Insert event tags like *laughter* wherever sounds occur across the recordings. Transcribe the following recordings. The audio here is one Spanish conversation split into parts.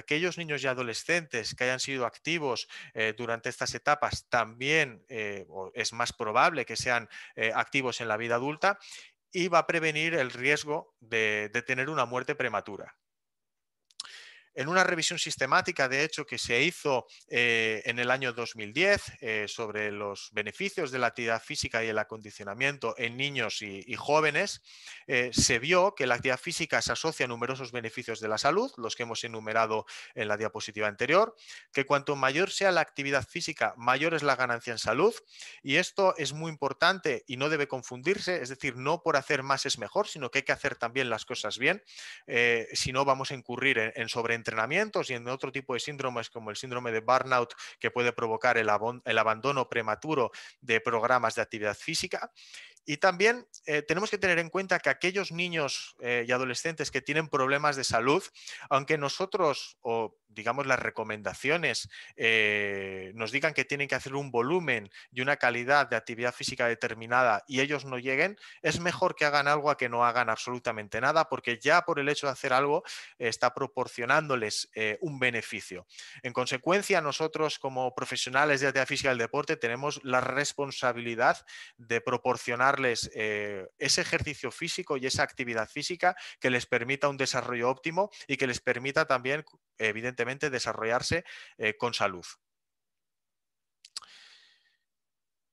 Aquellos niños y adolescentes que hayan sido activos eh, durante estas etapas también eh, es más probable que sean eh, activos en la vida adulta y va a prevenir el riesgo de tener una muerte prematura. En una revisión sistemática, de hecho, que se hizo eh, en el año 2010 eh, sobre los beneficios de la actividad física y el acondicionamiento en niños y, jóvenes, eh, se vio que la actividad física se asocia a numerosos beneficios de la salud, los que hemos enumerado en la diapositiva anterior, que cuanto mayor sea la actividad física, mayor es la ganancia en salud. Y esto es muy importante y no debe confundirse, es decir, no por hacer más es mejor, sino que hay que hacer también las cosas bien, si no vamos a incurrir en, en sobreentrenamiento y en otro tipo de síndromes como el síndrome de burnout que puede provocar el abandono prematuro de programas de actividad física. Y también eh, tenemos que tener en cuenta que aquellos niños eh, y adolescentes que tienen problemas de salud, aunque nosotros o digamos las recomendaciones eh, nos digan que tienen que hacer un volumen y una calidad de actividad física determinada y ellos no lleguen, es mejor que hagan algo a que no hagan absolutamente nada porque ya por el hecho de hacer algo está proporcionándoles un beneficio. En consecuencia, nosotros como profesionales de actividad física del deporte tenemos la responsabilidad de proporcionar eh, ese ejercicio físico y esa actividad física que les permita un desarrollo óptimo y que les permita también, evidentemente, desarrollarse eh, con salud.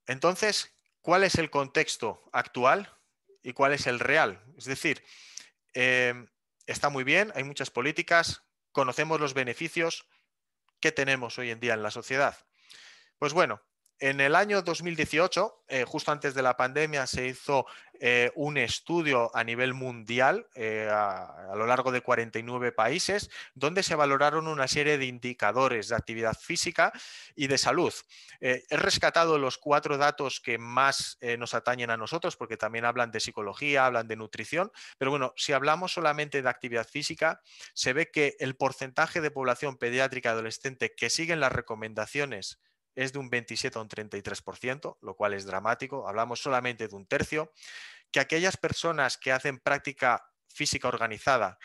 Entonces, ¿cuál es el contexto actual y cuál es el real? Es decir, eh, está muy bien, hay muchas políticas, conocemos los beneficios que tenemos hoy en día en la sociedad. Pues bueno, en el año 2018, eh, justo antes de la pandemia, se hizo eh, un estudio a nivel mundial eh, a, lo largo de 49 países, donde se valoraron una serie de indicadores de actividad física y de salud. he rescatado los cuatro datos que más nos atañen a nosotros, porque también hablan de psicología, hablan de nutrición, pero bueno, si hablamos solamente de actividad física, se ve que el porcentaje de población pediátrica adolescente que siguen las recomendaciones es de un 27 a un 33%, lo cual es dramático. Hablamos solamente de un tercio. Que aquellas personas que hacen práctica física organizada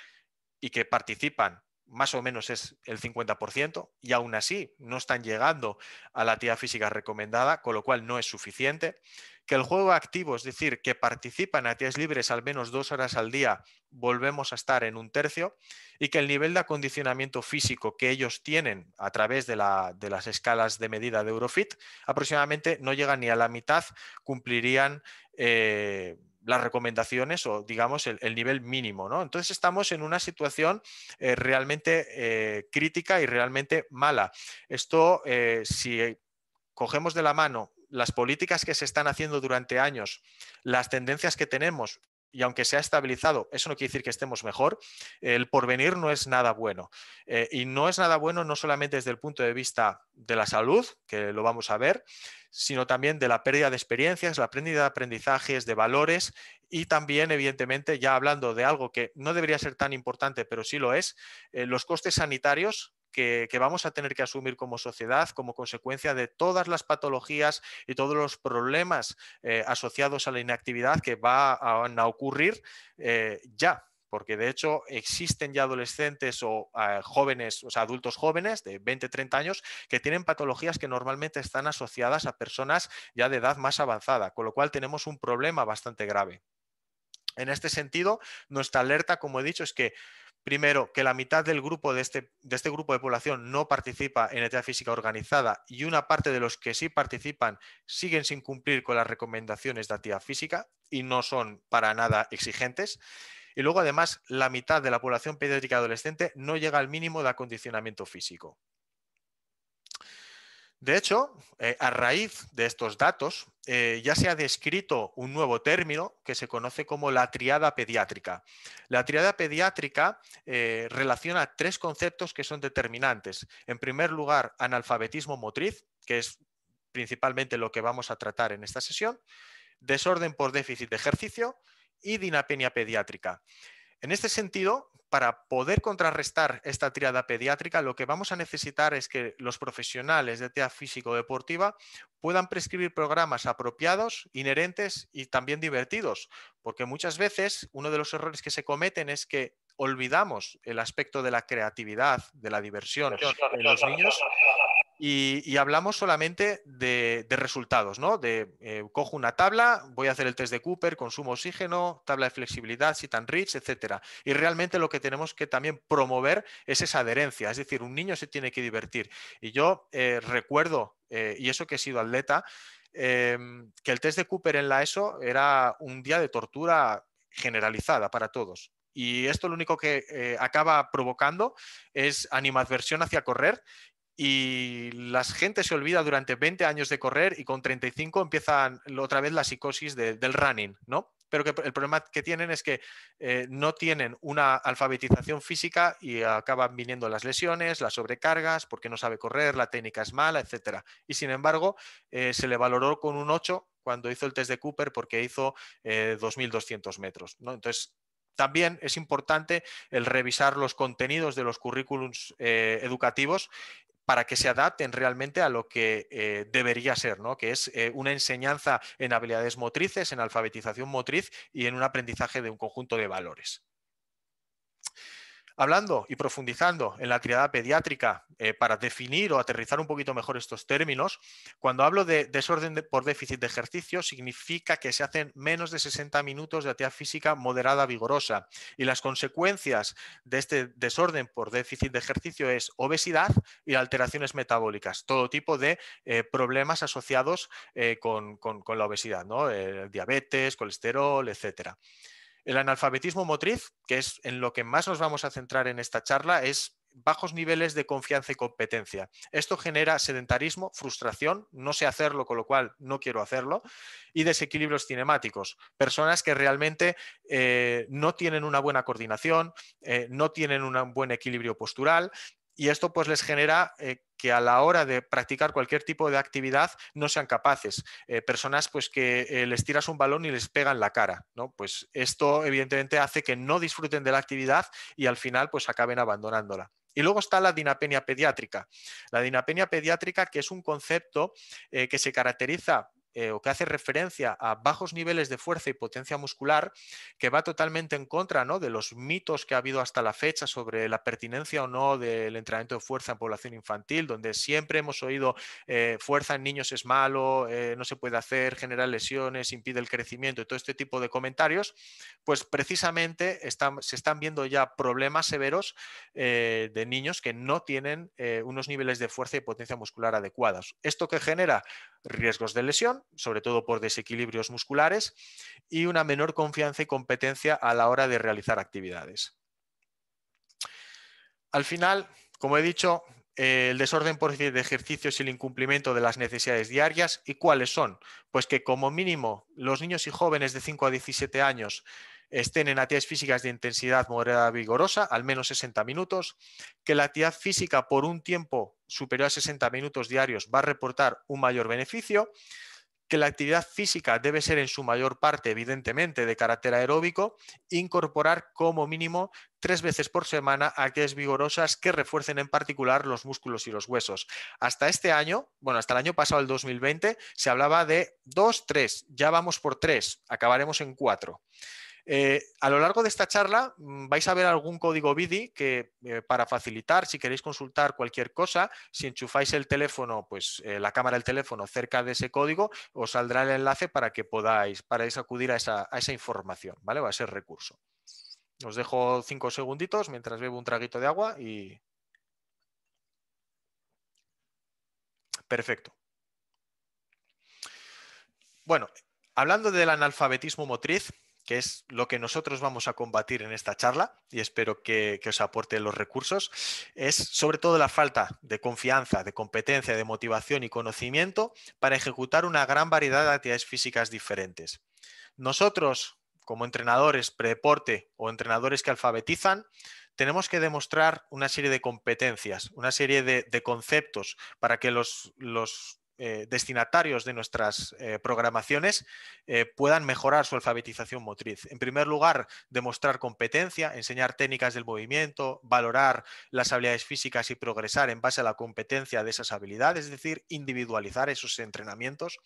y que participan, más o menos es el 50%, y aún así no están llegando a la actividad física recomendada, con lo cual no es suficiente que el juego activo, es decir, que participan a actividades libres al menos dos horas al día, volvemos a estar en un tercio, y que el nivel de acondicionamiento físico que ellos tienen a través de, las escalas de medida de Eurofit aproximadamente no llega ni a la mitad, cumplirían... Eh, las recomendaciones o digamos el, nivel mínimo. ¿no? Entonces estamos en una situación eh, realmente eh, crítica y realmente mala. Esto, si cogemos de la mano las políticas que se están haciendo durante años, las tendencias que tenemos, y aunque se ha estabilizado, eso no quiere decir que estemos mejor, el porvenir no es nada bueno. Eh, y no es nada bueno no solamente desde el punto de vista de la salud, que lo vamos a ver, sino también de la pérdida de experiencias, la pérdida de aprendizajes, de valores y también, evidentemente, ya hablando de algo que no debería ser tan importante, pero sí lo es, eh, los costes sanitarios que, vamos a tener que asumir como sociedad como consecuencia de todas las patologías y todos los problemas eh, asociados a la inactividad que va a, ocurrir eh, ya porque de hecho existen ya adolescentes o eh, jóvenes, o sea, adultos jóvenes de 20, 30 años que tienen patologías que normalmente están asociadas a personas ya de edad más avanzada, con lo cual tenemos un problema bastante grave. En este sentido, nuestra alerta, como he dicho, es que Primero, que la mitad del grupo de este, de este grupo de población no participa en actividad física organizada y una parte de los que sí participan siguen sin cumplir con las recomendaciones de actividad física y no son para nada exigentes. Y luego, además, la mitad de la población pediátrica adolescente no llega al mínimo de acondicionamiento físico. De hecho, eh, a raíz de estos datos, eh, ya se ha descrito un nuevo término que se conoce como la triada pediátrica. La triada pediátrica eh, relaciona tres conceptos que son determinantes. En primer lugar, analfabetismo motriz, que es principalmente lo que vamos a tratar en esta sesión, desorden por déficit de ejercicio y dinapenia pediátrica. En este sentido, para poder contrarrestar esta triada pediátrica, lo que vamos a necesitar es que los profesionales de terapia físico-deportiva puedan prescribir programas apropiados, inherentes y también divertidos, porque muchas veces uno de los errores que se cometen es que olvidamos el aspecto de la creatividad, de la diversión en los niños y, hablamos solamente de, resultados, ¿no? De eh, cojo una tabla, voy a hacer el test de Cooper, consumo oxígeno, tabla de flexibilidad, sit and reach, etcétera. Y realmente lo que tenemos que también promover es esa adherencia, es decir, un niño se tiene que divertir. Y yo eh, recuerdo, eh, y eso que he sido atleta, que el test de Cooper en la ESO era un día de tortura generalizada para todos. Y esto lo único que acaba provocando es animadversión hacia correr y la gente se olvida durante 20 años de correr y con 35 empiezan otra vez la psicosis del running, ¿no? Pero que el problema que tienen es que eh, no tienen una alfabetización física y acaban viniendo las lesiones, las sobrecargas, porque no sabe correr, la técnica es mala, etc. Y sin embargo, eh, se le valoró con un 8 cuando hizo el test de Cooper porque hizo 2.200 eh, metros, Entonces, también es importante el revisar los contenidos de los currículums educativos para que se adapten realmente a lo que eh, debería ser, ¿no? que es eh, una enseñanza en habilidades motrices, en alfabetización motriz y en un aprendizaje de un conjunto de valores hablando y profundizando en la triada pediátrica eh, para definir o aterrizar un poquito mejor estos términos, cuando hablo de desorden por déficit de ejercicio, significa que se hacen menos de 60 minutos de actividad física moderada vigorosa. Y las consecuencias de este desorden por déficit de ejercicio es obesidad y alteraciones metabólicas, todo tipo de eh, problemas asociados eh, con, la obesidad, ¿no? diabetes, colesterol, etcétera. El analfabetismo motriz, que es en lo que más nos vamos a centrar en esta charla, es bajos niveles de confianza y competencia. Esto genera sedentarismo, frustración, no sé hacerlo, con lo cual no quiero hacerlo, y desequilibrios cinemáticos. Personas que realmente eh, no tienen una buena coordinación, eh, no tienen un buen equilibrio postural y esto pues les genera eh, que a la hora de practicar cualquier tipo de actividad no sean capaces. Eh, personas pues que eh, les tiras un balón y les pegan la cara, ¿no? Pues esto evidentemente hace que no disfruten de la actividad y al final pues acaben abandonándola. Y luego está la dinapenia pediátrica. La dinapenia pediátrica que es un concepto que se caracteriza eh, o que hace referencia a bajos niveles de fuerza y potencia muscular, que va totalmente en contra de los mitos que ha habido hasta la fecha sobre la pertinencia o no del entrenamiento de fuerza en población infantil, donde siempre hemos oído eh, fuerza en niños es malo, eh, no se puede hacer, genera lesiones, impide el crecimiento y todo este tipo de comentarios, pues precisamente se están viendo ya problemas severos de niños que no tienen unos niveles de fuerza y potencia muscular adecuados. ¿Esto que genera? Riesgos de lesión sobre todo por desequilibrios musculares, y una menor confianza y competencia a la hora de realizar actividades. Al final, como he dicho, eh, el desorden por de ejercicios y el incumplimiento de las necesidades diarias. ¿Y cuáles son? Pues que como mínimo los niños y jóvenes de 5 a 17 años estén en actividades físicas de intensidad moderada vigorosa, al menos 60 minutos, que la actividad física por un tiempo superior a 60 minutos diarios va a reportar un mayor beneficio, que la actividad física debe ser en su mayor parte, evidentemente, de carácter aeróbico, incorporar como mínimo tres veces por semana actividades vigorosas que refuercen en particular los músculos y los huesos. Hasta este año, bueno, hasta el año pasado, el 2020, se hablaba de dos, tres, ya vamos por tres, acabaremos en cuatro. Eh, a lo largo de esta charla mm, vais a ver algún código BIDI que eh, para facilitar, si queréis consultar cualquier cosa, si enchufáis el teléfono, pues eh, la cámara del teléfono cerca de ese código, os saldrá el enlace para que podáis, para acudir a esa, información, ¿vale? O a ese recurso. Os dejo cinco segunditos mientras bebo un traguito de agua y... Perfecto. Bueno, hablando del analfabetismo motriz, que es lo que nosotros vamos a combatir en esta charla y espero que, os aporte los recursos, es sobre todo la falta de confianza, de competencia, de motivación y conocimiento para ejecutar una gran variedad de actividades físicas diferentes. Nosotros, como entrenadores predeporte o entrenadores que alfabetizan, tenemos que demostrar una serie de competencias, una serie de, conceptos para que los, los eh, destinatarios de nuestras eh, programaciones eh, puedan mejorar su alfabetización motriz. En primer lugar, demostrar competencia, enseñar técnicas del movimiento, valorar las habilidades físicas y progresar en base a la competencia de esas habilidades, es decir, individualizar esos entrenamientos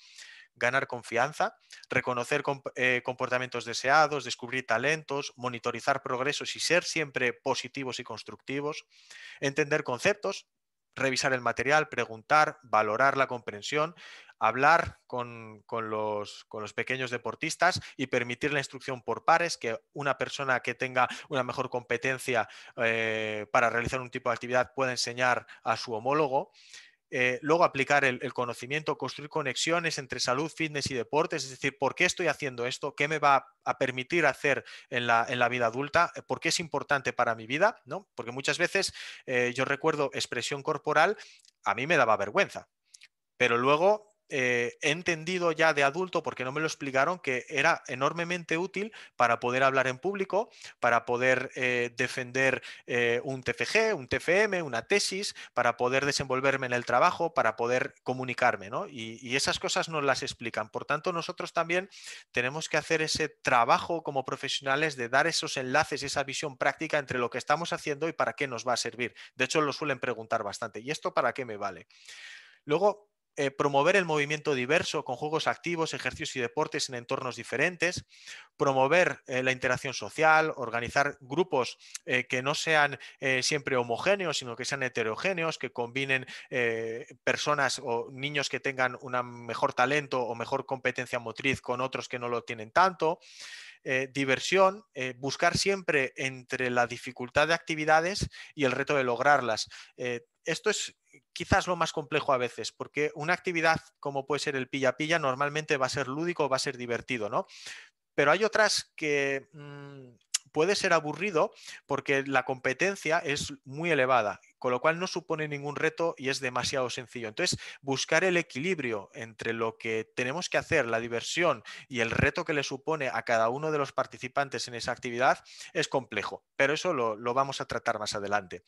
ganar confianza, reconocer comportamientos deseados, descubrir talentos, monitorizar progresos y ser siempre positivos y constructivos, entender conceptos, revisar el material, preguntar, valorar la comprensión, hablar con, con, los, pequeños deportistas y permitir la instrucción por pares, que una persona que tenga una mejor competencia eh, para realizar un tipo de actividad pueda enseñar a su homólogo. Eh, luego aplicar el, conocimiento, construir conexiones entre salud, fitness y deportes, es decir, ¿por qué estoy haciendo esto? ¿Qué me va a permitir hacer en la, en la vida adulta? Eh, ¿Por qué es importante para mi vida? ¿No? Porque muchas veces eh, yo recuerdo expresión corporal, a mí me daba vergüenza, pero luego eh, he entendido ya de adulto, porque no me lo explicaron, que era enormemente útil para poder hablar en público, para poder eh, defender eh, un TFG, un TFM, una tesis, para poder desenvolverme en el trabajo, para poder comunicarme. ¿no? Y, y, esas cosas nos las explican. Por tanto, nosotros también tenemos que hacer ese trabajo como profesionales de dar esos enlaces, esa visión práctica entre lo que estamos haciendo y para qué nos va a servir. De hecho, lo suelen preguntar bastante. ¿Y esto para qué me vale? Luego, eh, promover el movimiento diverso con juegos activos, ejercicios y deportes en entornos diferentes, promover eh, la interacción social, organizar grupos eh, que no sean siempre homogéneos, sino que sean heterogéneos, que combinen personas o niños que tengan un mejor talento o mejor competencia motriz con otros que no lo tienen tanto. Eh, diversión, eh, buscar siempre entre la dificultad de actividades y el reto de lograrlas. Eh, esto es quizás lo más complejo a veces, porque una actividad como puede ser el pilla-pilla normalmente va a ser lúdico, va a ser divertido, ¿no? Pero hay otras que mm, puede ser aburrido porque la competencia es muy elevada, con lo cual no supone ningún reto y es demasiado sencillo. Entonces, buscar el equilibrio entre lo que tenemos que hacer, la diversión y el reto que le supone a cada uno de los participantes en esa actividad es complejo, pero eso lo, lo vamos a tratar más adelante.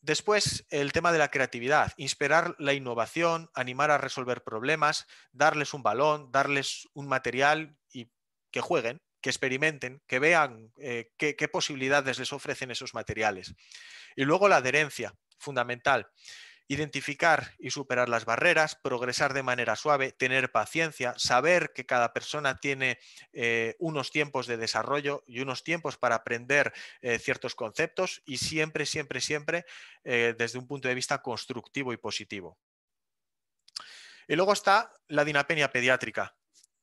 Después, el tema de la creatividad, inspirar la innovación, animar a resolver problemas, darles un balón, darles un material y que jueguen, que experimenten, que vean eh, qué, posibilidades les ofrecen esos materiales. Y luego la adherencia, fundamental. Identificar y superar las barreras, progresar de manera suave, tener paciencia, saber que cada persona tiene eh, unos tiempos de desarrollo y unos tiempos para aprender eh, ciertos conceptos y siempre, siempre, siempre desde un punto de vista constructivo y positivo. Y luego está la dinapenia pediátrica,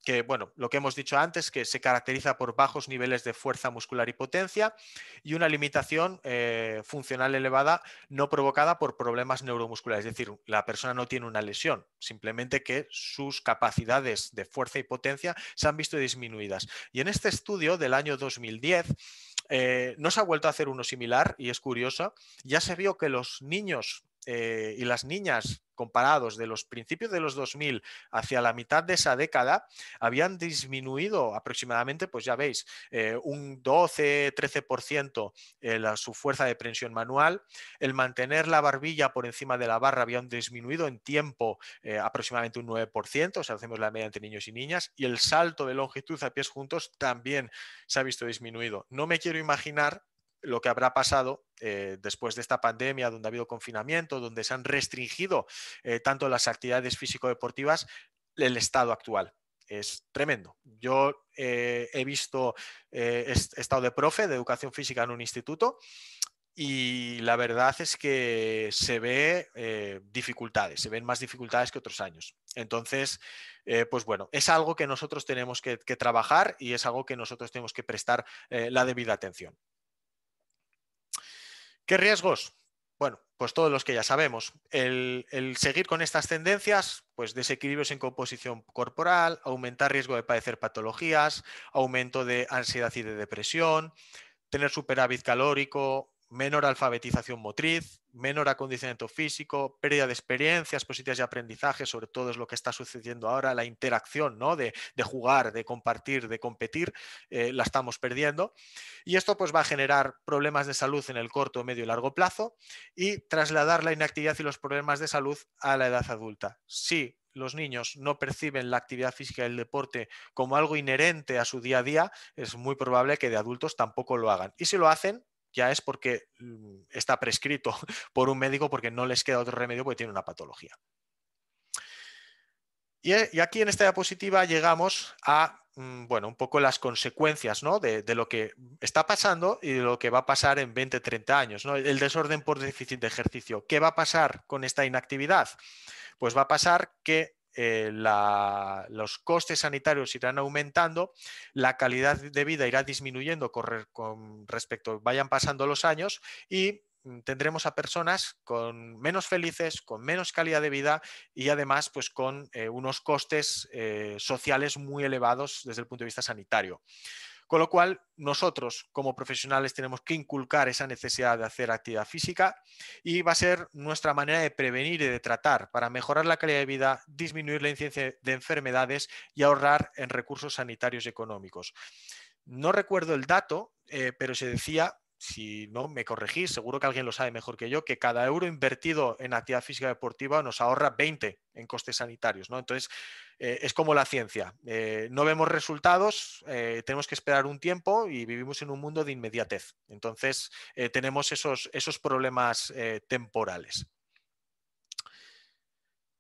que, bueno, lo que hemos dicho antes, que se caracteriza por bajos niveles de fuerza muscular y potencia y una limitación eh, funcional elevada no provocada por problemas neuromusculares. Es decir, la persona no tiene una lesión, simplemente que sus capacidades de fuerza y potencia se han visto disminuidas. Y en este estudio del año 2010, eh, no se ha vuelto a hacer uno similar y es curioso, ya se vio que los niños eh, y las niñas comparados de los principios de los 2000 hacia la mitad de esa década, habían disminuido aproximadamente, pues ya veis, eh, un 12-13% eh, su fuerza de prensión manual. El mantener la barbilla por encima de la barra habían disminuido en tiempo aproximadamente un 9%, o sea, hacemos la media entre niños y niñas. Y el salto de longitud a pies juntos también se ha visto disminuido. No me quiero imaginar lo que habrá pasado eh, después de esta pandemia, donde ha habido confinamiento, donde se han restringido eh, tanto las actividades físico-deportivas, el estado actual. Es tremendo. Yo eh, he visto, estado de profe de educación física en un instituto y la verdad es que se ve dificultades, se ven más dificultades que otros años. Entonces, pues bueno, es algo que nosotros tenemos que, trabajar y es algo que nosotros tenemos que prestar la debida atención. ¿Qué riesgos? Bueno, pues todos los que ya sabemos. El, seguir con estas tendencias, pues desequilibrios en composición corporal, aumentar riesgo de padecer patologías, aumento de ansiedad y de depresión, tener superávit calórico, menor alfabetización motriz, menor acondicionamiento físico, pérdida de experiencias positivas de aprendizaje, sobre todo es lo que está sucediendo ahora, la interacción ¿no? de, jugar, de compartir, de competir, eh, la estamos perdiendo. Y esto pues, va a generar problemas de salud en el corto, medio y largo plazo y trasladar la inactividad y los problemas de salud a la edad adulta. Si los niños no perciben la actividad física y el deporte como algo inherente a su día a día, es muy probable que de adultos tampoco lo hagan. Y si lo hacen, ya es porque mm, está prescrito *laughs* por un médico porque no les queda otro remedio porque tiene una patología. Y, eh, aquí en esta diapositiva llegamos a mm, bueno, un poco las consecuencias ¿no? de, lo que está pasando y de lo que va a pasar en 20, 30 años. ¿no? El desorden por déficit de ejercicio. ¿Qué va a pasar con esta inactividad? Pues va a pasar que eh, los costes sanitarios irán aumentando, la calidad de vida irá disminuyendo con, con respecto, vayan pasando los años y mm, tendremos a personas con menos felices, con menos calidad de vida y además pues con eh, unos costes eh, sociales muy elevados desde el punto de vista sanitario. Con lo cual, nosotros como profesionales tenemos que inculcar esa necesidad de hacer actividad física y va a ser nuestra manera de prevenir y de tratar para mejorar la calidad de vida, disminuir la incidencia de enfermedades y ahorrar en recursos sanitarios y económicos. No recuerdo el dato, eh, pero se decía si no me corregís, seguro que alguien lo sabe mejor que yo, que cada euro invertido en actividad física deportiva nos ahorra 20 en costes sanitarios. Entonces, eh, es como la ciencia. Eh, no vemos resultados, eh, tenemos que esperar un tiempo y vivimos en un mundo de inmediatez. Entonces, tenemos esos problemas temporales.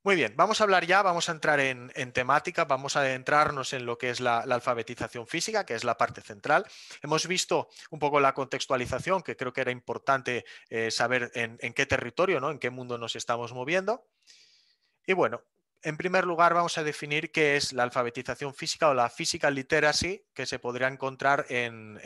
Muy bien, vamos a hablar ya, vamos a entrar en, temática, vamos a adentrarnos en lo que es la, alfabetización física, que es la parte central. Hemos visto un poco la contextualización, que creo que era importante eh, saber en, en, qué territorio, ¿no? en qué mundo nos estamos moviendo. Y bueno, en primer lugar, vamos a definir qué es la alfabetización física o la physical literacy que se podría encontrar en,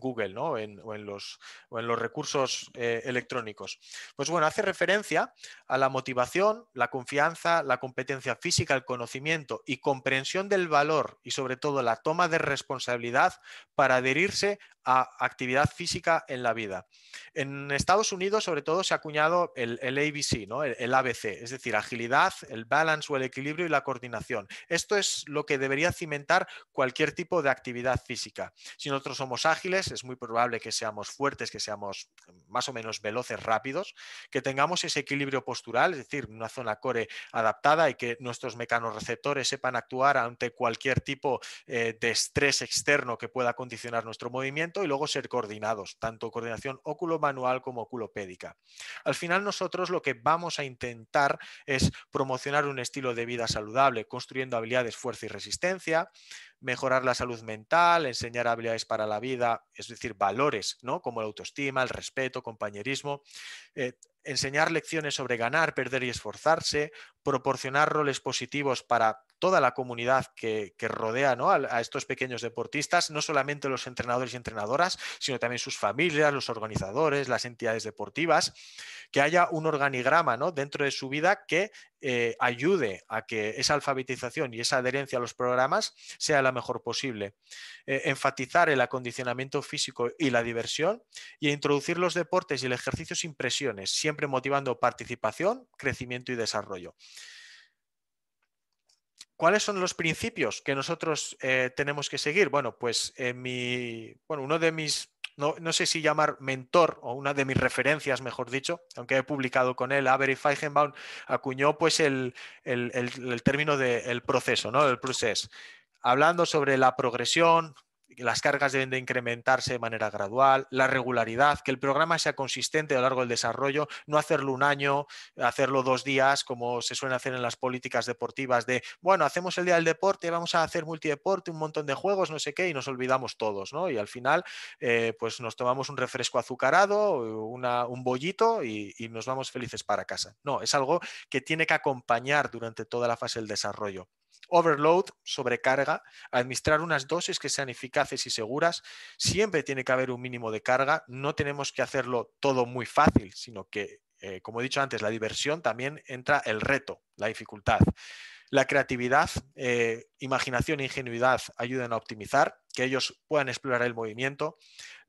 Google ¿no? o, en los, recursos eh, electrónicos. Pues bueno, hace referencia a la motivación, la confianza, la competencia física, el conocimiento y comprensión del valor y sobre todo la toma de responsabilidad para adherirse a actividad física en la vida. En Estados Unidos, sobre todo, se ha acuñado el, ABC, ¿no? el, ABC, es decir, agilidad, el balance o el equilibrio y la coordinación. Esto es lo que debería cimentar cualquier tipo de actividad física. Si nosotros somos ágiles, es muy probable que seamos fuertes, que seamos más o menos veloces, rápidos, que tengamos ese equilibrio postural, es decir, una zona core adaptada y que nuestros mecanorreceptores sepan actuar ante cualquier tipo eh, de estrés externo que pueda condicionar nuestro movimiento y luego ser coordinados, tanto coordinación óculo-manual como oculopédica. Al final nosotros lo que vamos a intentar es promocionar un estilo de vida saludable, construyendo habilidades, fuerza y resistencia, mejorar la salud mental, enseñar habilidades para la vida, es decir, valores, ¿no? Como la autoestima, el respeto, compañerismo, eh, enseñar lecciones sobre ganar, perder y esforzarse, proporcionar roles positivos para toda la comunidad que, rodea a, estos pequeños deportistas, no solamente los entrenadores y entrenadoras, sino también sus familias, los organizadores, las entidades deportivas, que haya un organigrama ¿no? dentro de su vida que eh, ayude a que esa alfabetización y esa adherencia a los programas sea la mejor posible. Eh, enfatizar el acondicionamiento físico y la diversión y introducir los deportes y el ejercicio sin presiones, siempre motivando participación, crecimiento y desarrollo. ¿Cuáles son los principios que nosotros eh, tenemos que seguir? Bueno, pues eh, mi, bueno, uno de mis, no, no, sé si llamar mentor o una de mis referencias, mejor dicho, aunque he publicado con él, Avery Feigenbaum acuñó pues el, término del proceso, ¿no? El proceso hablando sobre la progresión, las cargas deben de incrementarse de manera gradual, la regularidad, que el programa sea consistente a lo largo del desarrollo, no hacerlo un año, hacerlo dos días, como se suele hacer en las políticas deportivas, de, bueno, hacemos el día del deporte, vamos a hacer multideporte, un montón de juegos, no sé qué, y nos olvidamos todos, ¿no? Y al final, eh, pues nos tomamos un refresco azucarado, una, un bollito y nos vamos felices para casa. No, es algo que tiene que acompañar durante toda la fase del desarrollo overload, sobrecarga, administrar unas dosis que sean eficaces y seguras. Siempre tiene que haber un mínimo de carga. No tenemos que hacerlo todo muy fácil, sino que, eh, como he dicho antes, la diversión también entra el reto, la dificultad. La creatividad, eh, imaginación e ingenuidad ayudan a optimizar, que ellos puedan explorar el movimiento.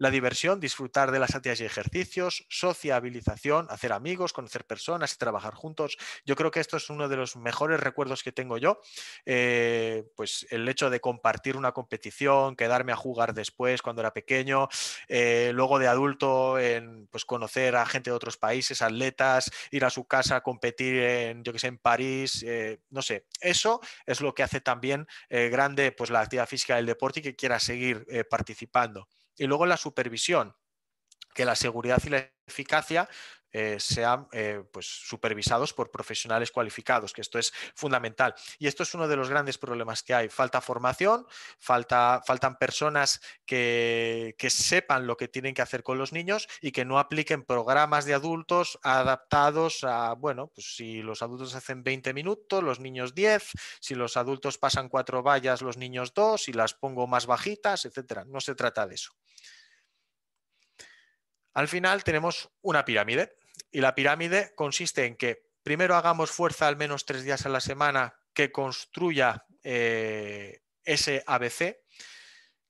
La diversión, disfrutar de las actividades y ejercicios, sociabilización, hacer amigos, conocer personas y trabajar juntos. Yo creo que esto es uno de los mejores recuerdos que tengo yo. Eh, pues el hecho de compartir una competición, quedarme a jugar después cuando era pequeño, eh, luego de adulto, en, pues, conocer a gente de otros países, atletas, ir a su casa, a competir en, yo que sé, en París, eh, no sé. Eso es lo que hace también grande pues la actividad física del deporte y que quiera seguir participando. Y luego la supervisión, que la seguridad y la eficacia eh, sean eh, pues, supervisados por profesionales cualificados, que esto es fundamental. Y esto es uno de los grandes problemas que hay. Falta formación, faltan personas que, sepan lo que tienen que hacer con los niños y que no apliquen programas de adultos adaptados a, bueno, pues si los adultos hacen 20 minutos, los niños 10, si los adultos pasan cuatro vallas, los niños dos, si las pongo más bajitas, etcétera. No se trata de eso. Al final tenemos una pirámide. Y la pirámide consiste en que primero hagamos fuerza al menos tres días a la semana que construya eh, ese ABC,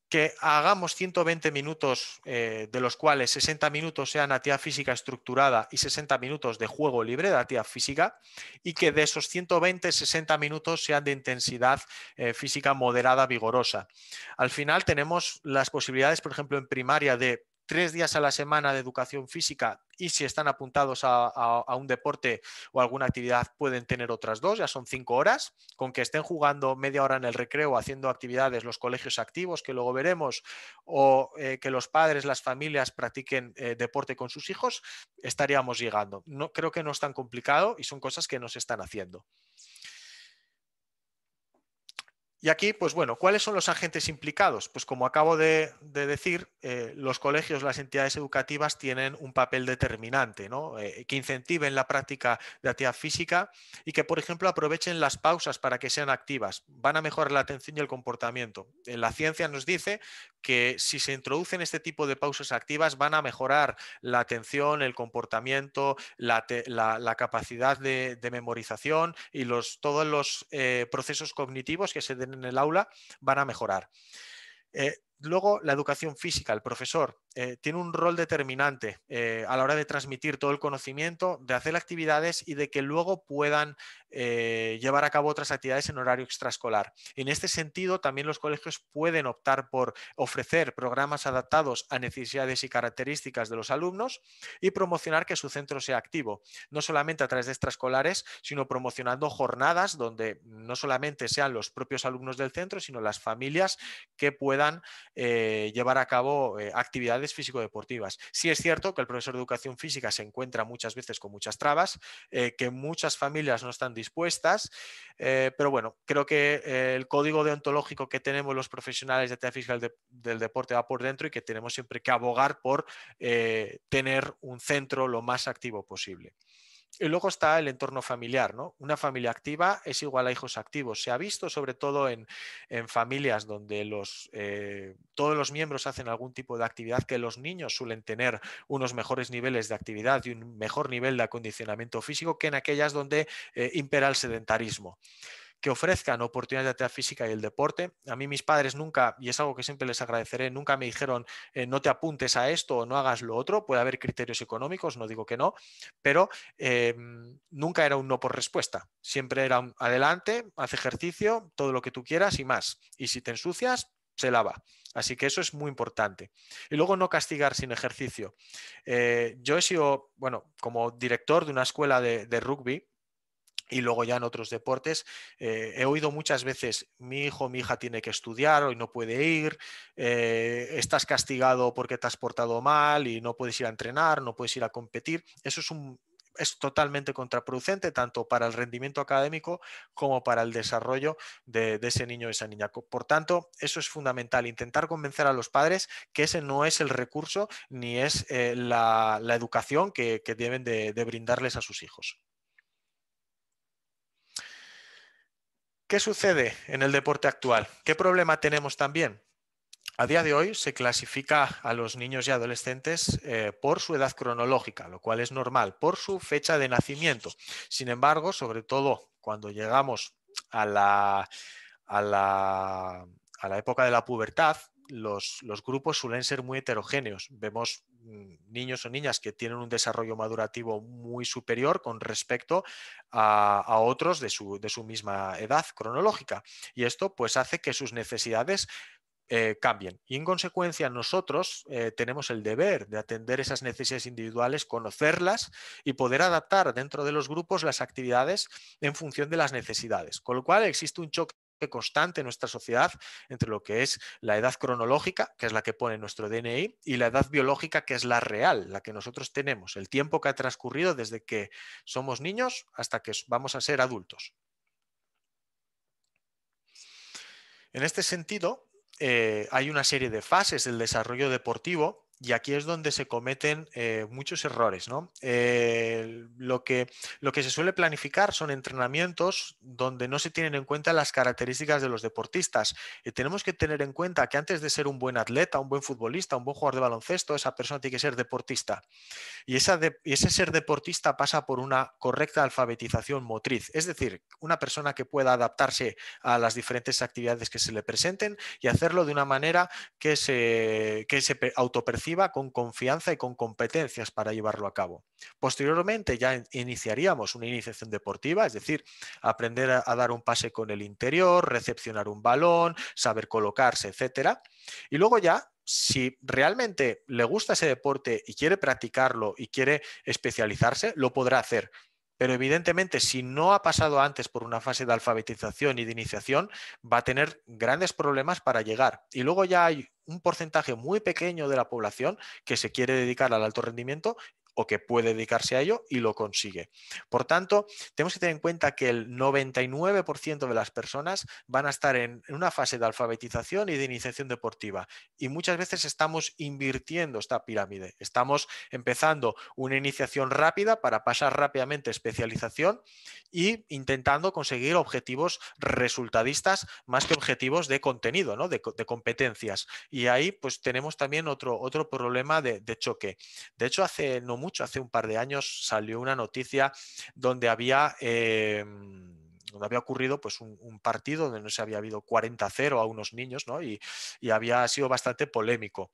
que hagamos 120 minutos, eh, de los cuales 60 minutos sean actividad física estructurada y 60 minutos de juego libre de actividad física, y que de esos 120, 60 minutos sean de intensidad eh, física moderada, vigorosa. Al final tenemos las posibilidades, por ejemplo, en primaria de tres días a la semana de educación física y si están apuntados a, un deporte o alguna actividad pueden tener otras dos, ya son cinco horas, con que estén jugando media hora en el recreo, haciendo actividades, los colegios activos, que luego veremos, o eh, que los padres, las familias practiquen eh, deporte con sus hijos, estaríamos llegando. No, creo que no es tan complicado y son cosas que nos están haciendo. Y aquí, pues bueno, ¿cuáles son los agentes implicados? Pues como acabo de, decir, eh, los colegios, las entidades educativas tienen un papel determinante, ¿no? Eh, que incentiven la práctica de actividad física y que, por ejemplo, aprovechen las pausas para que sean activas. Van a mejorar la atención y el comportamiento. Eh, la ciencia nos dice que si se introducen este tipo de pausas activas van a mejorar la atención, el comportamiento, la, capacidad de, memorización y los, todos los eh, procesos cognitivos que se den en el aula van a mejorar. Eh, luego, la educación física, el profesor. Eh, tiene un rol determinante eh, a la hora de transmitir todo el conocimiento, de hacer actividades y de que luego puedan eh, llevar a cabo otras actividades en horario extraescolar. En este sentido, también los colegios pueden optar por ofrecer programas adaptados a necesidades y características de los alumnos y promocionar que su centro sea activo, no solamente a través de extraescolares, sino promocionando jornadas donde no solamente sean los propios alumnos del centro, sino las familias que puedan llevar a cabo actividades físico-deportivas. Sí es cierto que el profesor de educación física se encuentra muchas veces con muchas trabas, eh, que muchas familias no están dispuestas, eh, pero bueno, creo que eh, el código deontológico que tenemos los profesionales de la física del, deporte va por dentro y que tenemos siempre que abogar por tener un centro lo más activo posible. Y luego está el entorno familiar, ¿no? Una familia activa es igual a hijos activos. Se ha visto sobre todo en, en familias donde los, eh, todos los miembros hacen algún tipo de actividad que los niños suelen tener unos mejores niveles de actividad y un mejor nivel de acondicionamiento físico que en aquellas donde eh, impera el sedentarismo que ofrezcan oportunidades de actividad física y el deporte. A mí mis padres nunca, y es algo que siempre les agradeceré, nunca me dijeron eh, no te apuntes a esto o no hagas lo otro. Puede haber criterios económicos, no digo que no, pero eh, nunca era un no por respuesta. Siempre era un adelante, haz ejercicio, todo lo que tú quieras y más. Y si te ensucias, se lava. Así que eso es muy importante. Y luego no castigar sin ejercicio. Eh, yo he sido, bueno, como director de una escuela de rugby, y luego ya en otros deportes. Eh, he oído muchas veces, mi hijo, mi hija tiene que estudiar, hoy no puede ir, eh, estás castigado porque te has portado mal y no puedes ir a entrenar, no puedes ir a competir. Eso es totalmente contraproducente tanto para el rendimiento académico como para el desarrollo de, ese niño o esa niña. Por tanto, eso es fundamental, intentar convencer a los padres que ese no es el recurso ni es eh, la, educación que, deben de brindarles a sus hijos. ¿Qué sucede en el deporte actual? ¿Qué problema tenemos también? A día de hoy se clasifica a los niños y adolescentes eh, por su edad cronológica, lo cual es normal, por su fecha de nacimiento. Sin embargo, sobre todo cuando llegamos a la época de la pubertad, los, grupos suelen ser muy heterogéneos. Vemos mm, niños o niñas que tienen un desarrollo madurativo muy superior con respecto a, otros de su, misma edad cronológica. Y esto pues hace que sus necesidades eh, cambien. Y en consecuencia nosotros eh, tenemos el deber de atender esas necesidades individuales, conocerlas y poder adaptar dentro de los grupos las actividades en función de las necesidades. Con lo cual existe un choque constante en nuestra sociedad entre lo que es la edad cronológica, que es la que pone nuestro DNI, y la edad biológica, que es la real, la que nosotros tenemos, el tiempo que ha transcurrido desde que somos niños hasta que vamos a ser adultos. En este sentido, eh, hay una serie de fases del desarrollo deportivo y aquí es donde se cometen eh, muchos errores. Eh, lo, que, lo que se suele planificar son entrenamientos donde no se tienen en cuenta las características de los deportistas. Eh, tenemos que tener en cuenta que antes de ser un buen atleta, un buen futbolista, un buen jugador de baloncesto, esa persona tiene que ser deportista. Y, esa ese ser deportista pasa por una correcta alfabetización motriz. Es decir, una persona que pueda adaptarse a las diferentes actividades que se le presenten y hacerlo de una manera que se, que se con confianza y con competencias para llevarlo a cabo. Posteriormente ya iniciaríamos una iniciación deportiva, es decir, aprender a, a dar un pase con el interior, recepcionar un balón, saber colocarse, etc. Y luego ya si realmente le gusta ese deporte y quiere practicarlo y quiere especializarse, lo podrá hacer. Pero evidentemente, si no ha pasado antes por una fase de alfabetización y de iniciación, va a tener grandes problemas para llegar. Y luego ya hay un porcentaje muy pequeño de la población que se quiere dedicar al alto rendimiento o que puede dedicarse a ello y lo consigue. Por tanto, tenemos que tener en cuenta que el 99% de las personas van a estar en una fase de alfabetización y de iniciación deportiva y muchas veces estamos invirtiendo esta pirámide. Estamos empezando una iniciación rápida para pasar rápidamente a especialización e intentando conseguir objetivos resultadistas más que objetivos de contenido, de, competencias. Y ahí pues tenemos también otro, otro problema de, de choque. De hecho, hace no mucho, hace un par de años salió una noticia donde había... Em, había ocurrido pues un, partido donde no se había habido 40-0 a unos niños, ¿no? y, había sido bastante polémico.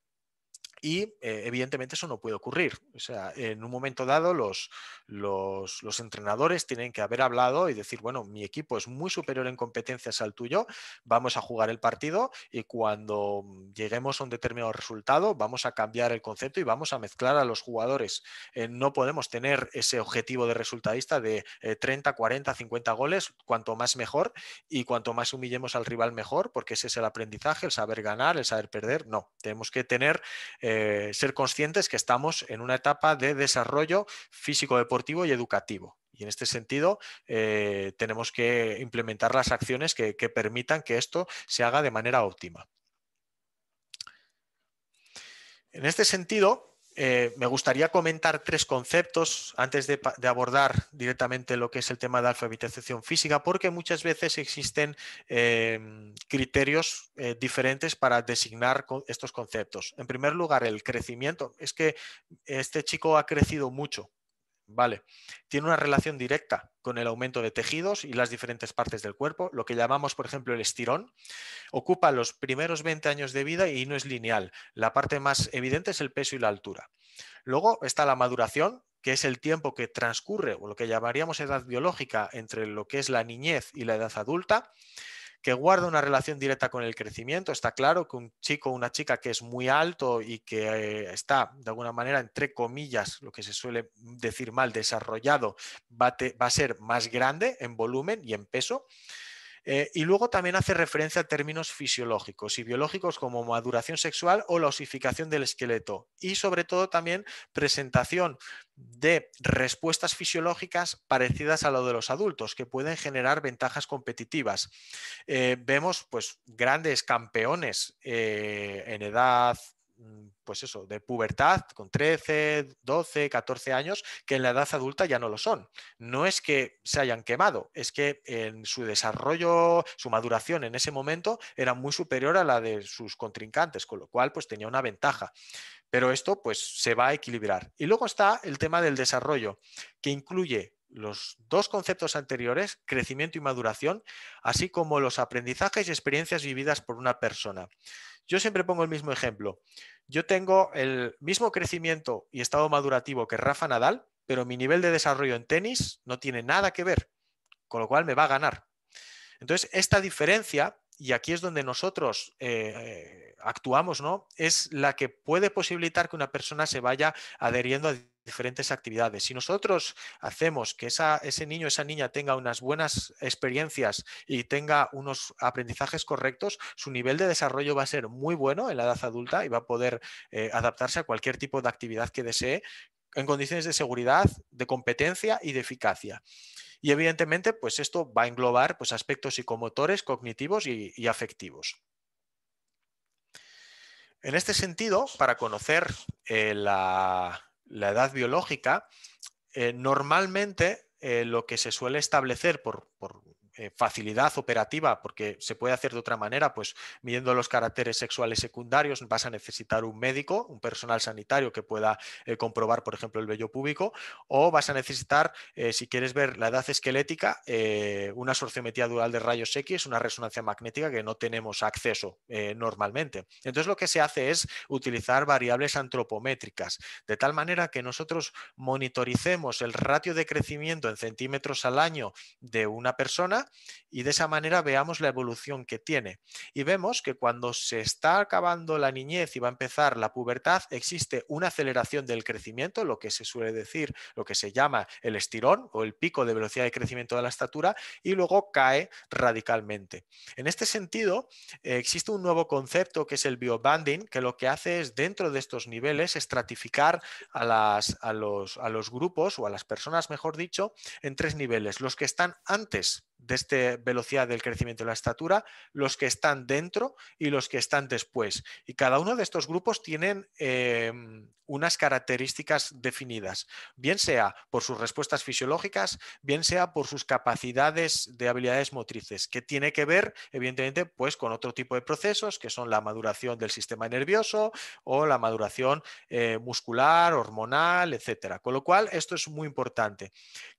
Y eh, evidentemente eso no puede ocurrir. O sea, en un momento dado los, los, entrenadores tienen que haber hablado y decir, bueno, mi equipo es muy superior en competencias al tuyo, vamos a jugar el partido y cuando lleguemos a un determinado resultado vamos a cambiar el concepto y vamos a mezclar a los jugadores. Eh, no podemos tener ese objetivo de resultadista de 30, 40, 50 goles, cuanto más mejor y cuanto más humillemos al rival mejor, porque ese es el aprendizaje, el saber ganar, el saber perder. No, tenemos que tener... Eh, ser conscientes que estamos en una etapa de desarrollo físico, deportivo y educativo. Y en este sentido, eh, tenemos que implementar las acciones que permitan que esto se haga de manera óptima. En este sentido, eh, me gustaría comentar tres conceptos antes de, abordar directamente lo que es el tema de alfabetización física, porque muchas veces existen em, criterios eh, diferentes para designar estos conceptos. En primer lugar, el crecimiento. Es que este chico ha crecido mucho. Vale. Tiene una relación directa con el aumento de tejidos y las diferentes partes del cuerpo, lo que llamamos, por ejemplo, el estirón. Ocupa los primeros 20 años de vida y no es lineal. La parte más evidente es el peso y la altura. Luego está la maduración, que es el tiempo que transcurre, o lo que llamaríamos edad biológica, entre lo que es la niñez y la edad adulta que guarda una relación directa con el crecimiento. Está claro que un chico o una chica que es muy alto y que eh, está, de alguna manera, entre comillas, lo que se suele decir mal, desarrollado, va a ser más grande en volumen y en peso. Eh, y luego también hace referencia a términos fisiológicos y biológicos como maduración sexual o la osificación del esqueleto y sobre todo también presentación de respuestas fisiológicas parecidas a lo de los adultos que pueden generar ventajas competitivas. Eh, vemos pues grandes campeones eh, en edad Mm, pues eso, de pubertad, con 13, 12, 14 años, que en la edad adulta ya no lo son. No es que se hayan quemado, es que en su desarrollo, su maduración en ese momento era muy superior a la de sus contrincantes, con lo cual pues tenía una ventaja. Pero esto pues se va a equilibrar. Y luego está el tema del desarrollo, que incluye los dos conceptos anteriores, crecimiento y maduración, así como los aprendizajes y experiencias vividas por una persona. Yo siempre pongo el mismo ejemplo. Yo tengo el mismo crecimiento y estado madurativo que Rafa Nadal, pero mi nivel de desarrollo en tenis no tiene nada que ver, con lo cual me va a ganar. Entonces, esta diferencia, y aquí es donde nosotros eh, eh, actuamos, ¿no? Es la que puede posibilitar que una persona se vaya adheriendo a diferentes actividades. Si nosotros hacemos que ese niño, esa niña tenga unas buenas experiencias y tenga unos aprendizajes correctos, su nivel de desarrollo va a ser muy bueno en la edad adulta y va a poder eh, adaptarse a cualquier tipo de actividad que desee en condiciones de seguridad, de competencia y de eficacia. Y evidentemente, pues esto va a englobar pues, aspectos psicomotores, cognitivos y, afectivos. En este sentido, para conocer eh, la, la edad biológica, eh, normalmente eh, lo que se suele establecer por eh, facilidad operativa, porque se puede hacer de otra manera, pues midiendo los caracteres sexuales secundarios vas a necesitar un médico, un personal sanitario que pueda eh, comprobar, por ejemplo, el vello púbico, o vas a necesitar, eh, si quieres ver la edad esquelética, una sorciometría dual de rayos X, una resonancia magnética que no tenemos acceso normalmente. Entonces lo que se hace es utilizar variables antropométricas, de tal manera que nosotros monitoricemos el ratio de crecimiento en centímetros al año de una persona y de esa manera veamos la evolución que tiene. Y vemos que cuando se está acabando la niñez y va a empezar la pubertad, existe una aceleración del crecimiento, lo que se suele decir, lo que se llama el estirón o el pico de velocidad de crecimiento de la estatura, y luego cae radicalmente. En este sentido, eh, existe un nuevo concepto que es el biobanding, que lo que hace es dentro de estos niveles estratificar a, los, a los grupos o a las personas, mejor dicho, en tres niveles. Los que están antes de esta velocidad del crecimiento de la estatura, los que están dentro y los que están después. Y cada uno de estos grupos tienen em, unas características definidas, bien sea por sus respuestas fisiológicas, bien sea por sus capacidades de habilidades motrices, que tiene que ver, evidentemente, pues con otro tipo de procesos, que son la maduración del sistema nervioso o la maduración eh, muscular, hormonal, etcétera. Con lo cual, esto es muy importante.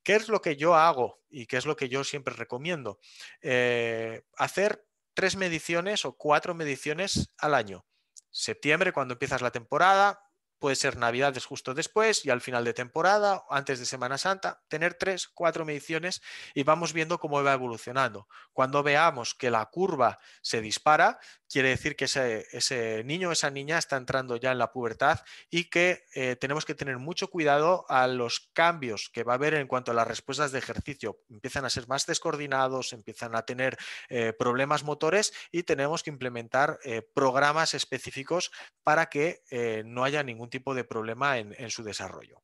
¿Qué es lo que yo hago y qué es lo que yo siempre recomiendo? recomiendo. Eh, hacer tres mediciones o cuatro mediciones al año. Septiembre, cuando empiezas la temporada, puede ser Navidades justo después y al final de temporada, antes de Semana Santa, tener tres, cuatro mediciones y vamos viendo cómo va evolucionando. Cuando veamos que la curva se dispara, quiere decir que ese, niño o esa niña está entrando ya en la pubertad y que eh, tenemos que tener mucho cuidado a los cambios que va a haber en cuanto a las respuestas de ejercicio. Empiezan a ser más descoordinados, empiezan a tener eh, problemas motores y tenemos que implementar eh, programas específicos para que no haya ningún tipo de problema en, su desarrollo.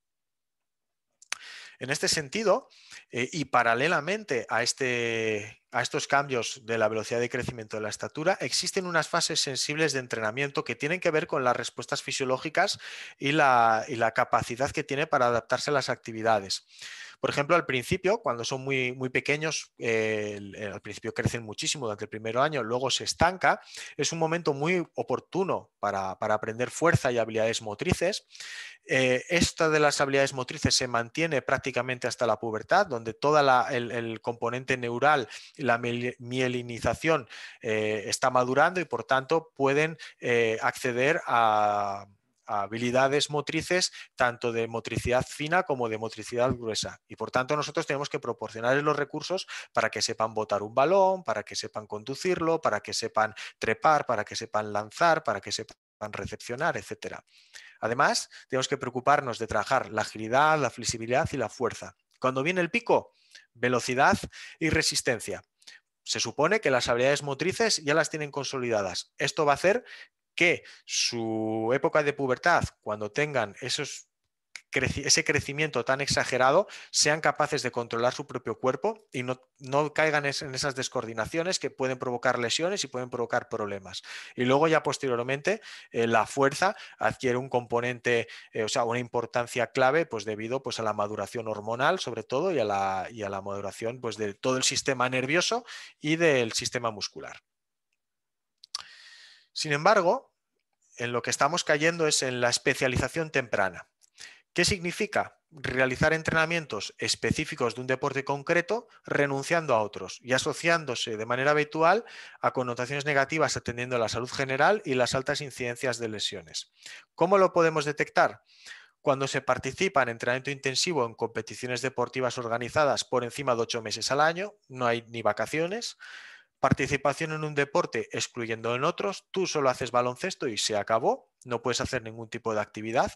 En este sentido, eh, y paralelamente a este a estos cambios de la velocidad de crecimiento de la estatura, existen unas fases sensibles de entrenamiento que tienen que ver con las respuestas fisiológicas y la, capacidad que tiene para adaptarse a las actividades. Por ejemplo, al principio, cuando son muy, muy pequeños, eh, eh, al principio crecen muchísimo durante el primer año, luego se estanca, es un momento muy oportuno para, aprender fuerza y habilidades motrices. Eh, esta de las habilidades motrices se mantiene prácticamente hasta la pubertad, donde todo el, componente neural la mielinización eh, está madurando y por tanto pueden eh, acceder a, habilidades motrices tanto de motricidad fina como de motricidad gruesa. Y por tanto nosotros tenemos que proporcionarles los recursos para que sepan botar un balón, para que sepan conducirlo, para que sepan trepar, para que sepan lanzar, para que sepan recepcionar, etc. Además, tenemos que preocuparnos de trabajar la agilidad, la flexibilidad y la fuerza. Cuando viene el pico, velocidad y resistencia se supone que las habilidades motrices ya las tienen consolidadas. Esto va a hacer que su época de pubertad, cuando tengan esos ese crecimiento tan exagerado, sean capaces de controlar su propio cuerpo y no, caigan en esas descoordinaciones que pueden provocar lesiones y pueden provocar problemas. Y luego ya posteriormente eh, la fuerza adquiere un componente, eh, o sea, una importancia clave pues debido pues, a la maduración hormonal sobre todo y a la, y a la maduración pues, de todo el sistema nervioso y del sistema muscular. Sin embargo, en lo que estamos cayendo es en la especialización temprana. ¿Qué significa? Realizar entrenamientos específicos de un deporte concreto renunciando a otros y asociándose de manera habitual a connotaciones negativas atendiendo a la salud general y las altas incidencias de lesiones. ¿Cómo lo podemos detectar? cuando se participa en entrenamiento intensivo en competiciones deportivas organizadas por encima de ocho meses al año, no hay ni vacaciones, participación en un deporte excluyendo en otros, tú solo haces baloncesto y se acabó, no puedes hacer ningún tipo de actividad,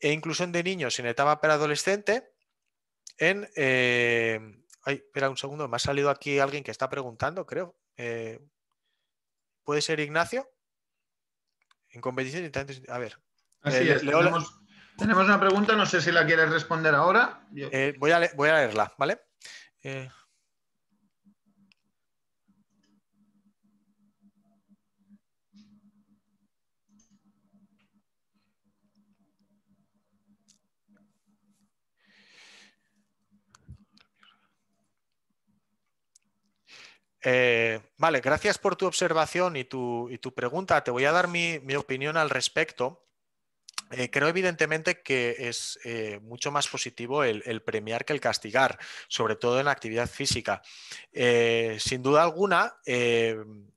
e inclusión de niños en etapa preadolescente en... Eh, ay, espera un segundo, me ha salido aquí alguien que está preguntando, creo. Eh, ¿Puede ser Ignacio? En competición A ver. Eh, tenemos, una pregunta, no sé si la quieres responder ahora. Voy a, voy, a leerla, ¿vale? Eh, vale, gracias por tu observación y tu, pregunta. Te voy a dar mi, opinión al respecto. Eh, creo evidentemente que es eh, mucho más positivo el, el, premiar que el castigar, sobre todo en actividad física. sin duda alguna,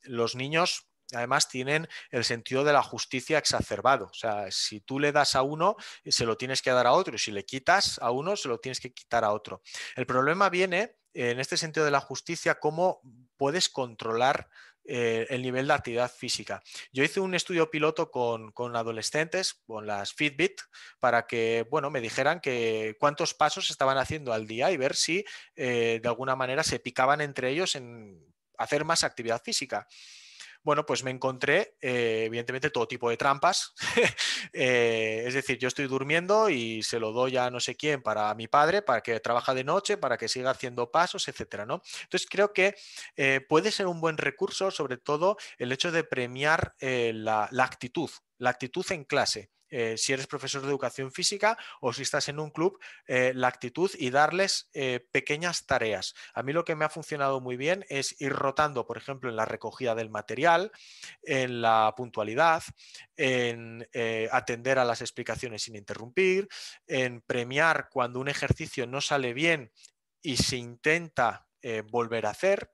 los niños además tienen el sentido de la justicia exacerbado. O sea, si tú le das a uno, se lo tienes que dar a otro, y si le quitas a uno, se lo tienes que quitar a otro. El problema viene en este sentido de la justicia, cómo puedes controlar eh, el nivel de actividad física. Yo hice un estudio piloto con, con, adolescentes, con las Fitbit, para que bueno, me dijeran que cuántos pasos estaban haciendo al día y ver si eh, de alguna manera se picaban entre ellos en hacer más actividad física bueno, pues me encontré, eh, evidentemente, todo tipo de trampas. *laughs* Eh, es decir, yo estoy durmiendo y se lo doy a no sé quién, para mi padre, para que trabaja de noche, para que siga haciendo pasos, etcétera, ¿no? Entonces, creo que eh, puede ser un buen recurso, sobre todo el hecho de premiar la actitud la actitud en clase. Eh, si eres profesor de educación física o si estás en un club, eh, la actitud y darles eh, pequeñas tareas. A mí lo que me ha funcionado muy bien es ir rotando, por ejemplo, en la recogida del material, en la puntualidad, en atender a las explicaciones sin interrumpir, en premiar cuando un ejercicio no sale bien y se intenta volver a hacer.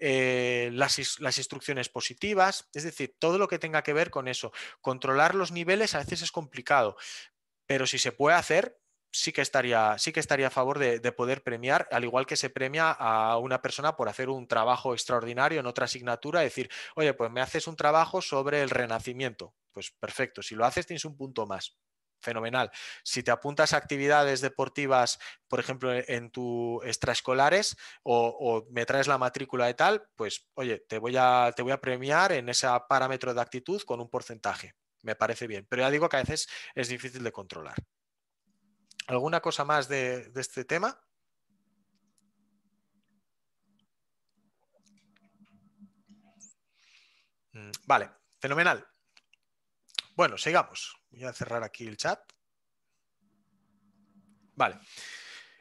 Eh, las, instrucciones positivas, es decir, todo lo que tenga que ver con eso. Controlar los niveles a veces es complicado, pero si se puede hacer, sí que estaría, sí que estaría a favor de, de poder premiar, al igual que se premia a una persona por hacer un trabajo extraordinario en otra asignatura, decir, oye, pues me haces un trabajo sobre el renacimiento. Pues perfecto, si lo haces tienes un punto más fenomenal. Si te apuntas a actividades deportivas, por ejemplo, e-, en tu extraescolares o, me traes la matrícula de tal, pues oye, te voy, a, premiar en ese parámetro de actitud con un porcentaje. Me parece bien, pero ya digo que a veces es difícil de controlar. ¿Alguna cosa más de este tema? Mm, vale, fenomenal. Bueno, sigamos. Voy a cerrar aquí el chat. Vale.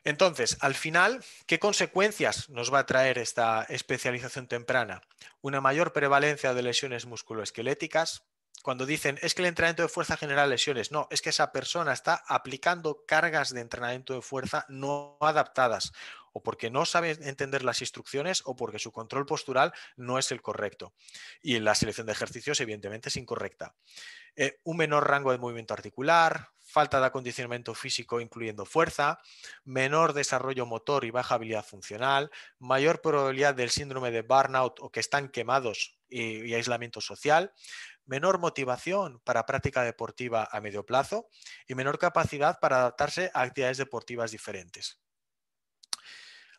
Entonces, al final, ¿qué consecuencias nos va a traer esta especialización temprana? Una mayor prevalencia de lesiones musculoesqueléticas. Cuando dicen, es que el entrenamiento de fuerza genera lesiones, no, es que esa persona está aplicando cargas de entrenamiento de fuerza no adaptadas o porque no sabe entender las instrucciones o porque su control postural no es el correcto. Y la selección de ejercicios, evidentemente, es incorrecta. Eh, un menor rango de movimiento articular, falta de acondicionamiento físico incluyendo fuerza, menor desarrollo motor y baja habilidad funcional, mayor probabilidad del síndrome de burnout o que están quemados y aislamiento social, menor motivación para práctica deportiva a medio plazo y menor capacidad para adaptarse a actividades deportivas diferentes.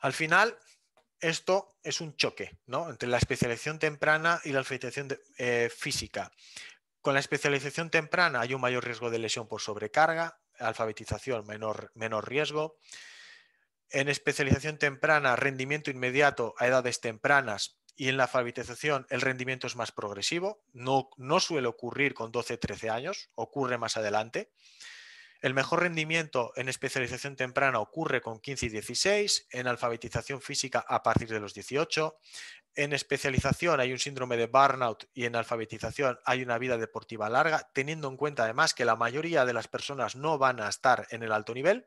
Al final, esto es un choque ¿no? entre la especialización temprana y la alfabetización eh, física. Con la especialización temprana hay un mayor riesgo de lesión por sobrecarga, alfabetización menor, menor riesgo. En especialización temprana, rendimiento inmediato a edades tempranas y en la alfabetización el rendimiento es más progresivo. No, no suele ocurrir con 12-13 años, ocurre más adelante. El mejor rendimiento en especialización temprana ocurre con 15 y 16, en alfabetización física a partir de los 18, en especialización hay un síndrome de burnout y en alfabetización hay una vida deportiva larga, teniendo en cuenta además que la mayoría de las personas no van a estar en el alto nivel.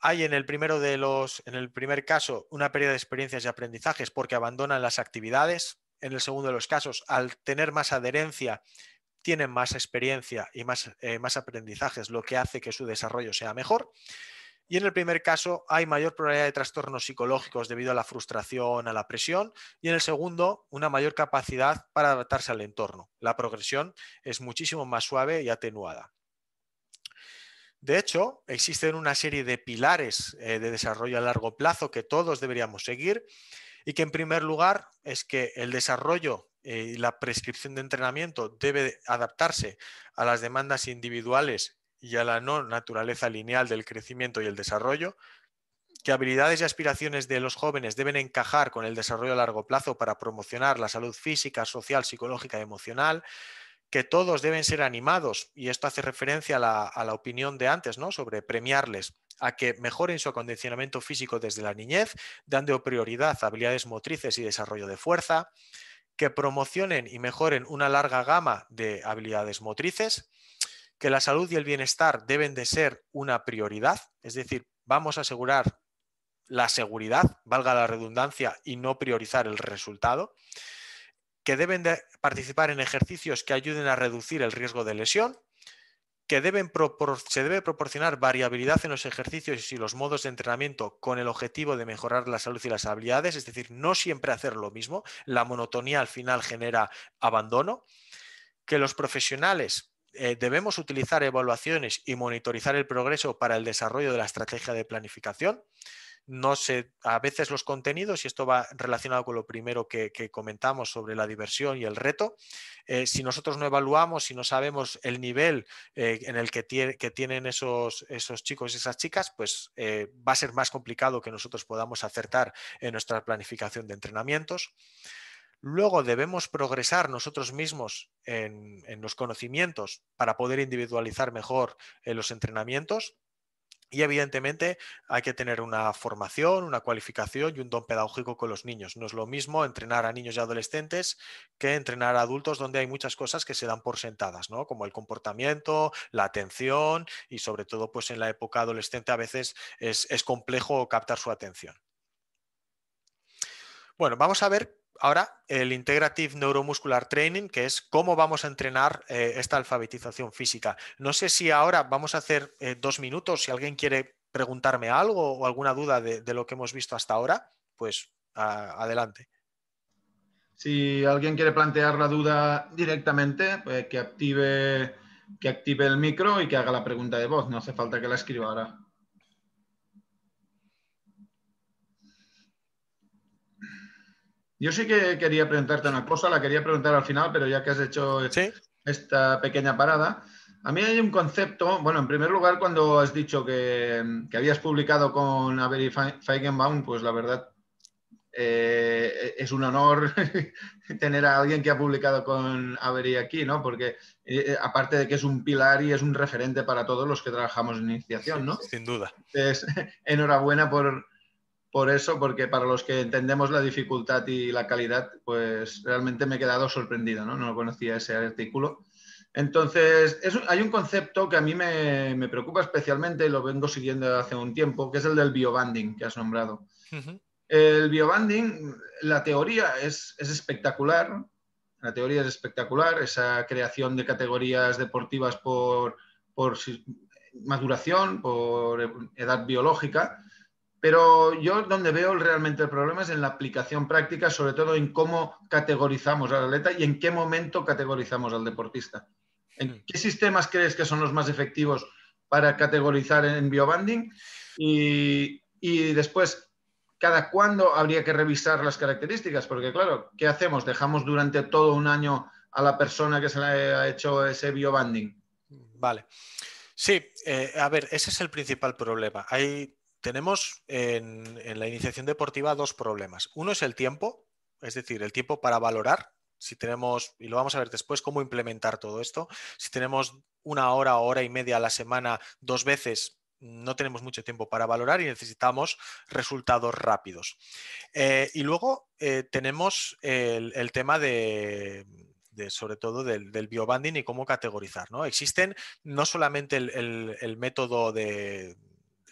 Hay en el primero de los, en el primer caso, una pérdida de experiencias y aprendizajes porque abandonan las actividades. En el segundo de los casos, al tener más adherencia, tienen más experiencia y más, eh, más aprendizajes, lo que hace que su desarrollo sea mejor. Y en el primer caso hay mayor probabilidad de trastornos psicológicos debido a la frustración, a la presión. Y en el segundo, una mayor capacidad para adaptarse al entorno. La progresión es muchísimo más suave y atenuada. De hecho, existen una serie de pilares eh, de desarrollo a largo plazo que todos deberíamos seguir y que en primer lugar es que el desarrollo eh, la prescripción de entrenamiento debe adaptarse a las demandas individuales y a la no naturaleza lineal del crecimiento y el desarrollo, que habilidades y aspiraciones de los jóvenes deben encajar con el desarrollo a largo plazo para promocionar la salud física, social, psicológica y emocional, que todos deben ser animados, y esto hace referencia a la, a la opinión de antes, ¿no? Sobre premiarles a que mejoren su acondicionamiento físico desde la niñez, dando prioridad a habilidades motrices y desarrollo de fuerza, que promocionen y mejoren una larga gama de habilidades motrices, que la salud y el bienestar deben de ser una prioridad, es decir, vamos a asegurar la seguridad, valga la redundancia, y no priorizar el resultado, que deben de participar en ejercicios que ayuden a reducir el riesgo de lesión, que deben se debe proporcionar variabilidad en los ejercicios y los modos de entrenamiento con el objetivo de mejorar la salud y las habilidades, es decir, no siempre hacer lo mismo, la monotonía al final genera abandono, que los profesionales eh, debemos utilizar evaluaciones y monitorizar el progreso para el desarrollo de la estrategia de planificación, no sé, a veces los contenidos, y esto va relacionado con lo primero que, comentamos sobre la diversión y el reto, eh, si nosotros no evaluamos, si no sabemos el nivel eh, en el que, tienen esos, chicos y esas chicas, pues eh, va a ser más complicado que nosotros podamos acertar en nuestra planificación de entrenamientos. Luego debemos progresar nosotros mismos en los conocimientos para poder individualizar mejor los entrenamientos y evidentemente hay que tener una formación, una cualificación y un don pedagógico con los niños. No es lo mismo entrenar a niños y adolescentes que entrenar a adultos donde hay muchas cosas que se dan por sentadas, ¿no? como el comportamiento, la atención y sobre todo pues, en la época adolescente a veces es, es complejo captar su atención. Bueno, vamos a ver ahora el Integrative Neuromuscular Training, que es cómo vamos a entrenar eh, esta alfabetización física. No sé si ahora vamos a hacer eh, dos minutos, si alguien quiere preguntarme algo o alguna duda de, lo que hemos visto hasta ahora, pues adelante. Si alguien quiere plantear la duda directamente, eh, que active, que active el micro y que haga la pregunta de voz. No hace falta que la escriba ahora. Yo sí que quería preguntarte una cosa, la quería preguntar al final, pero ya que has hecho esta pequeña parada, a mí hay un concepto, bueno, en primer lugar, cuando has dicho que, habías publicado con Avery Feigenbaum, pues la verdad eh, es un honor *laughs* tener a alguien que ha publicado con Avery aquí, ¿no? Porque eh, aparte de que es un pilar y es un referente para todos los que trabajamos en iniciación, ¿no? Sin duda. Es *laughs* enhorabuena por, por eso, porque para los que entendemos la dificultad y la calidad, pues realmente me he quedado sorprendido, ¿no? No conocía ese artículo. Entonces, hay un concepto que a mí me, preocupa especialmente, lo vengo siguiendo hace un tiempo, que es el del biobanding que has nombrado. El biobanding, la teoría es, espectacular, la teoría es espectacular, esa creación de categorías deportivas por, por maduración, por edad biológica, pero yo donde veo realmente el problema es en la aplicación práctica, sobre todo en cómo categorizamos al atleta y en qué momento categorizamos al deportista. ¿En qué sistemas crees que son los más efectivos para categorizar en biobanding? Y, después, ¿cada cuándo habría que revisar las características? Porque claro, ¿qué hacemos? ¿Dejamos durante todo un año a la persona que se le ha hecho ese biobanding? Vale. Sí, eh, a ver, ese es el principal problema. Hay tenemos en, la iniciación deportiva dos problemas. Uno es el tiempo, es decir, el tiempo para valorar si tenemos, y lo vamos a ver después, cómo implementar todo esto. Si tenemos una hora hora y media a la semana dos veces, no tenemos mucho tiempo para valorar y necesitamos resultados rápidos. Eh, y luego eh, tenemos el, tema de, sobre todo del, del biobanding y cómo categorizar. ¿no? Existen no solamente el método de,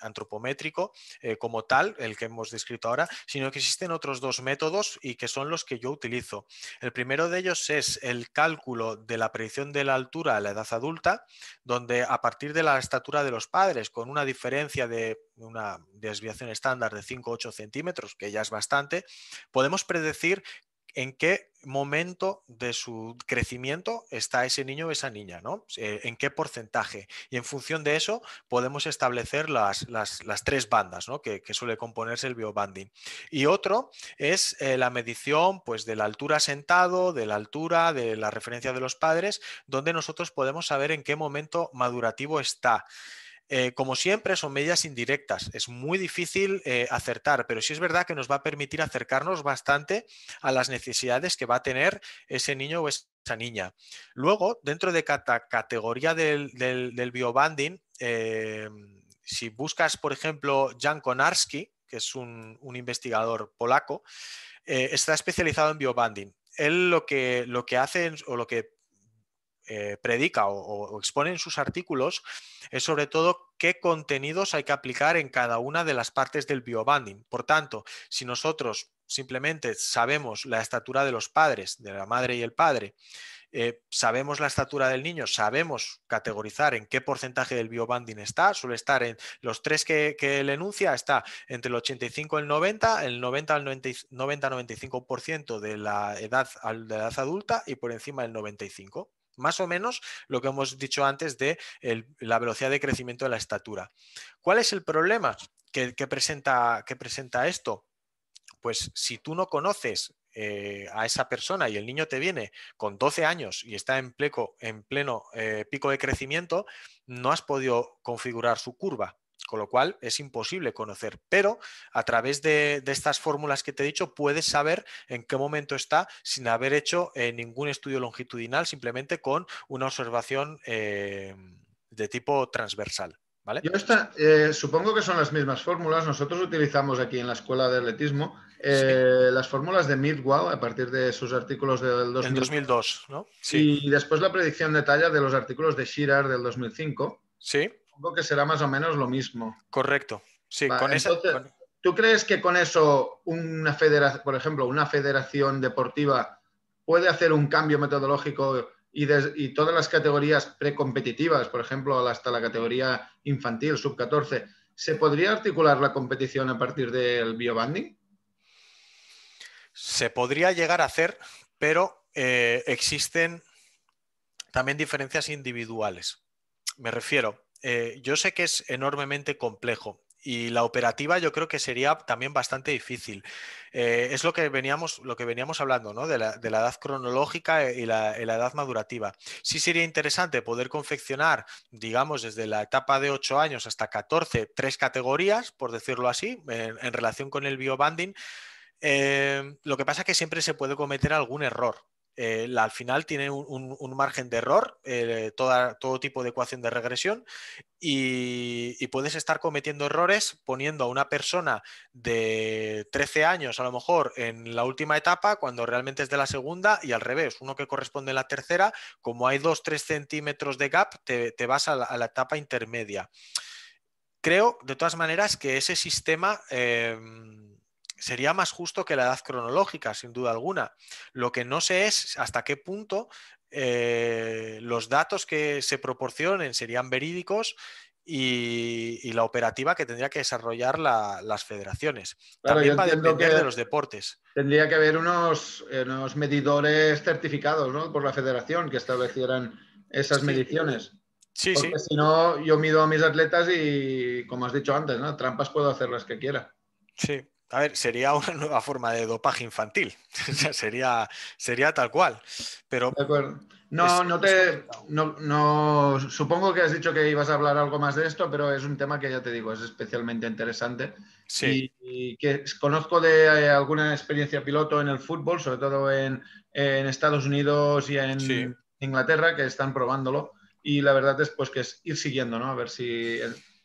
antropométrico eh, como tal, el que hemos descrito ahora, sino que existen otros dos métodos y que son los que yo utilizo. El primero de ellos es el cálculo de la predicción de la altura a la edad adulta, donde a partir de la estatura de los padres, con una diferencia de una desviación estándar de 5 o 8 centímetros, que ya es bastante, podemos predecir en qué momento de su crecimiento está ese niño o esa niña, ¿no? Eh, en qué porcentaje. Y en función de eso podemos establecer las, tres bandas ¿no? que, suele componerse el biobanding. Y otro es eh, la medición pues, de la altura sentado, de la altura, de la referencia de los padres, donde nosotros podemos saber en qué momento madurativo está. Eh, como siempre, son medidas indirectas. Es muy difícil eh, acertar, pero sí es verdad que nos va a permitir acercarnos bastante a las necesidades que va a tener ese niño o esa niña. Luego, dentro de cada categoría del, biobanding, eh, si buscas, por ejemplo, Jan Konarski, que es un, investigador polaco, está especializado en biobanding. Él lo que, lo que hace o lo que eh, predica o, expone en sus artículos es sobre todo qué contenidos hay que aplicar en cada una de las partes del biobanding. Por tanto, si nosotros simplemente sabemos la estatura de los padres, de la madre y el padre, eh, sabemos la estatura del niño, sabemos categorizar en qué porcentaje del biobanding está, suele estar en los tres que, él enuncia, está entre el 85 y el 90, el 90 al 90-95% de la edad de la edad adulta y por encima del 95. Más o menos lo que hemos dicho antes de la velocidad de crecimiento de la estatura. ¿Cuál es el problema que, presenta, esto? Pues si tú no conoces eh, a esa persona y el niño te viene con 12 años y está en, en pleno eh, pico de crecimiento, no has podido configurar su curva. Con lo cual es imposible conocer, pero a través de, estas fórmulas que te he dicho puedes saber en qué momento está sin haber hecho eh, ningún estudio longitudinal, simplemente con una observación eh, de tipo transversal. Yo esta, eh, supongo que son las mismas fórmulas. Nosotros utilizamos aquí en la escuela de atletismo las fórmulas de Midwell a partir de sus artículos del 2002. ¿no? Sí. Y después la predicción de talla de los artículos de Shirar del 2005. Sí que será más o menos lo mismo. Correcto. Sí, con ¿Tú crees que con eso una federación, por ejemplo, una federación deportiva puede hacer un cambio metodológico y, todas las categorías precompetitivas, por ejemplo, hasta la categoría infantil, sub-14, ¿se podría articular la competición a partir del biobanding? Se podría llegar a hacer, pero eh, existen también diferencias individuales. Me refiero, eh, yo sé que es enormemente complejo y la operativa yo creo que sería también bastante difícil. Eh, es lo que veníamos, lo que veníamos hablando, ¿no? De la, edad cronológica eh, y la, edad madurativa. Sí sería interesante poder confeccionar, digamos, desde la etapa de 8 años hasta 14, tres categorías, por decirlo así, en, relación con el biobanding. lo que pasa es que siempre se puede cometer algún error. Eh, al final tiene un, margen de error, eh, toda, todo tipo de ecuación de regresión, y, puedes estar cometiendo errores poniendo a una persona de 13 años a lo mejor en la última etapa cuando realmente es de la segunda y al revés, uno que corresponde a la tercera, como hay 2-3 centímetros de gap, te, te vas a la, etapa intermedia. Creo, de todas maneras, que ese sistema... Em, sería más justo que la edad cronológica, sin duda alguna. Lo que no sé es hasta qué punto eh, los datos que se proporcionen serían verídicos y, la operativa que tendría que desarrollar las federaciones. También va a depender de los deportes. Tendría que haber eh, unos, medidores certificados ¿no? por la federación que establecieran esas mediciones. Porque Si no, yo mido a mis atletas y, como has dicho antes, ¿no? trampas puedo hacer las que quiera. Sí a ver, sería una nueva forma de dopaje infantil. *laughs* sería, sería tal cual. Pero No, no te. No, supongo que has dicho que ibas a hablar algo más de esto, pero es un tema que ya te digo, es especialmente interesante. Sí. Y, que conozco de eh, alguna experiencia piloto en el fútbol, sobre todo en, en Estados Unidos y en Inglaterra, que están probándolo. Y la verdad es pues que es ir siguiendo, ¿no? A ver si.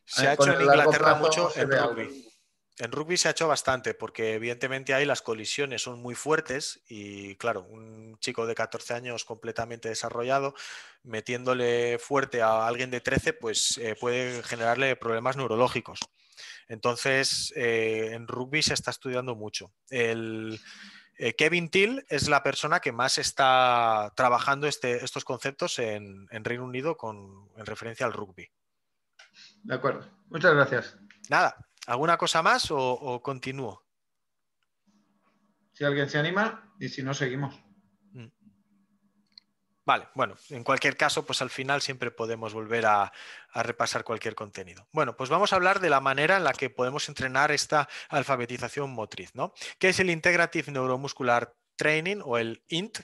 se eh, ha hecho en Inglaterra mucho el rugby en rugby se ha hecho bastante porque evidentemente ahí las colisiones son muy fuertes y claro, un chico de 14 años completamente desarrollado metiéndole fuerte a alguien de 13 pues eh, puede generarle problemas neurológicos. Entonces eh, en rugby se está estudiando mucho. El, eh, Kevin Till es la persona que más está trabajando este, estos conceptos en, Reino Unido en referencia al rugby. De acuerdo, muchas gracias. Nada. ¿Alguna cosa más o, continúo? Si alguien se anima y si no, seguimos. Mm. Vale, bueno, en cualquier caso, pues al final siempre podemos volver a, repasar cualquier contenido. Bueno, pues vamos a hablar de la manera en la que podemos entrenar esta alfabetización motriz, ¿no? ¿Qué es el Integrative Neuromuscular Training o el INT,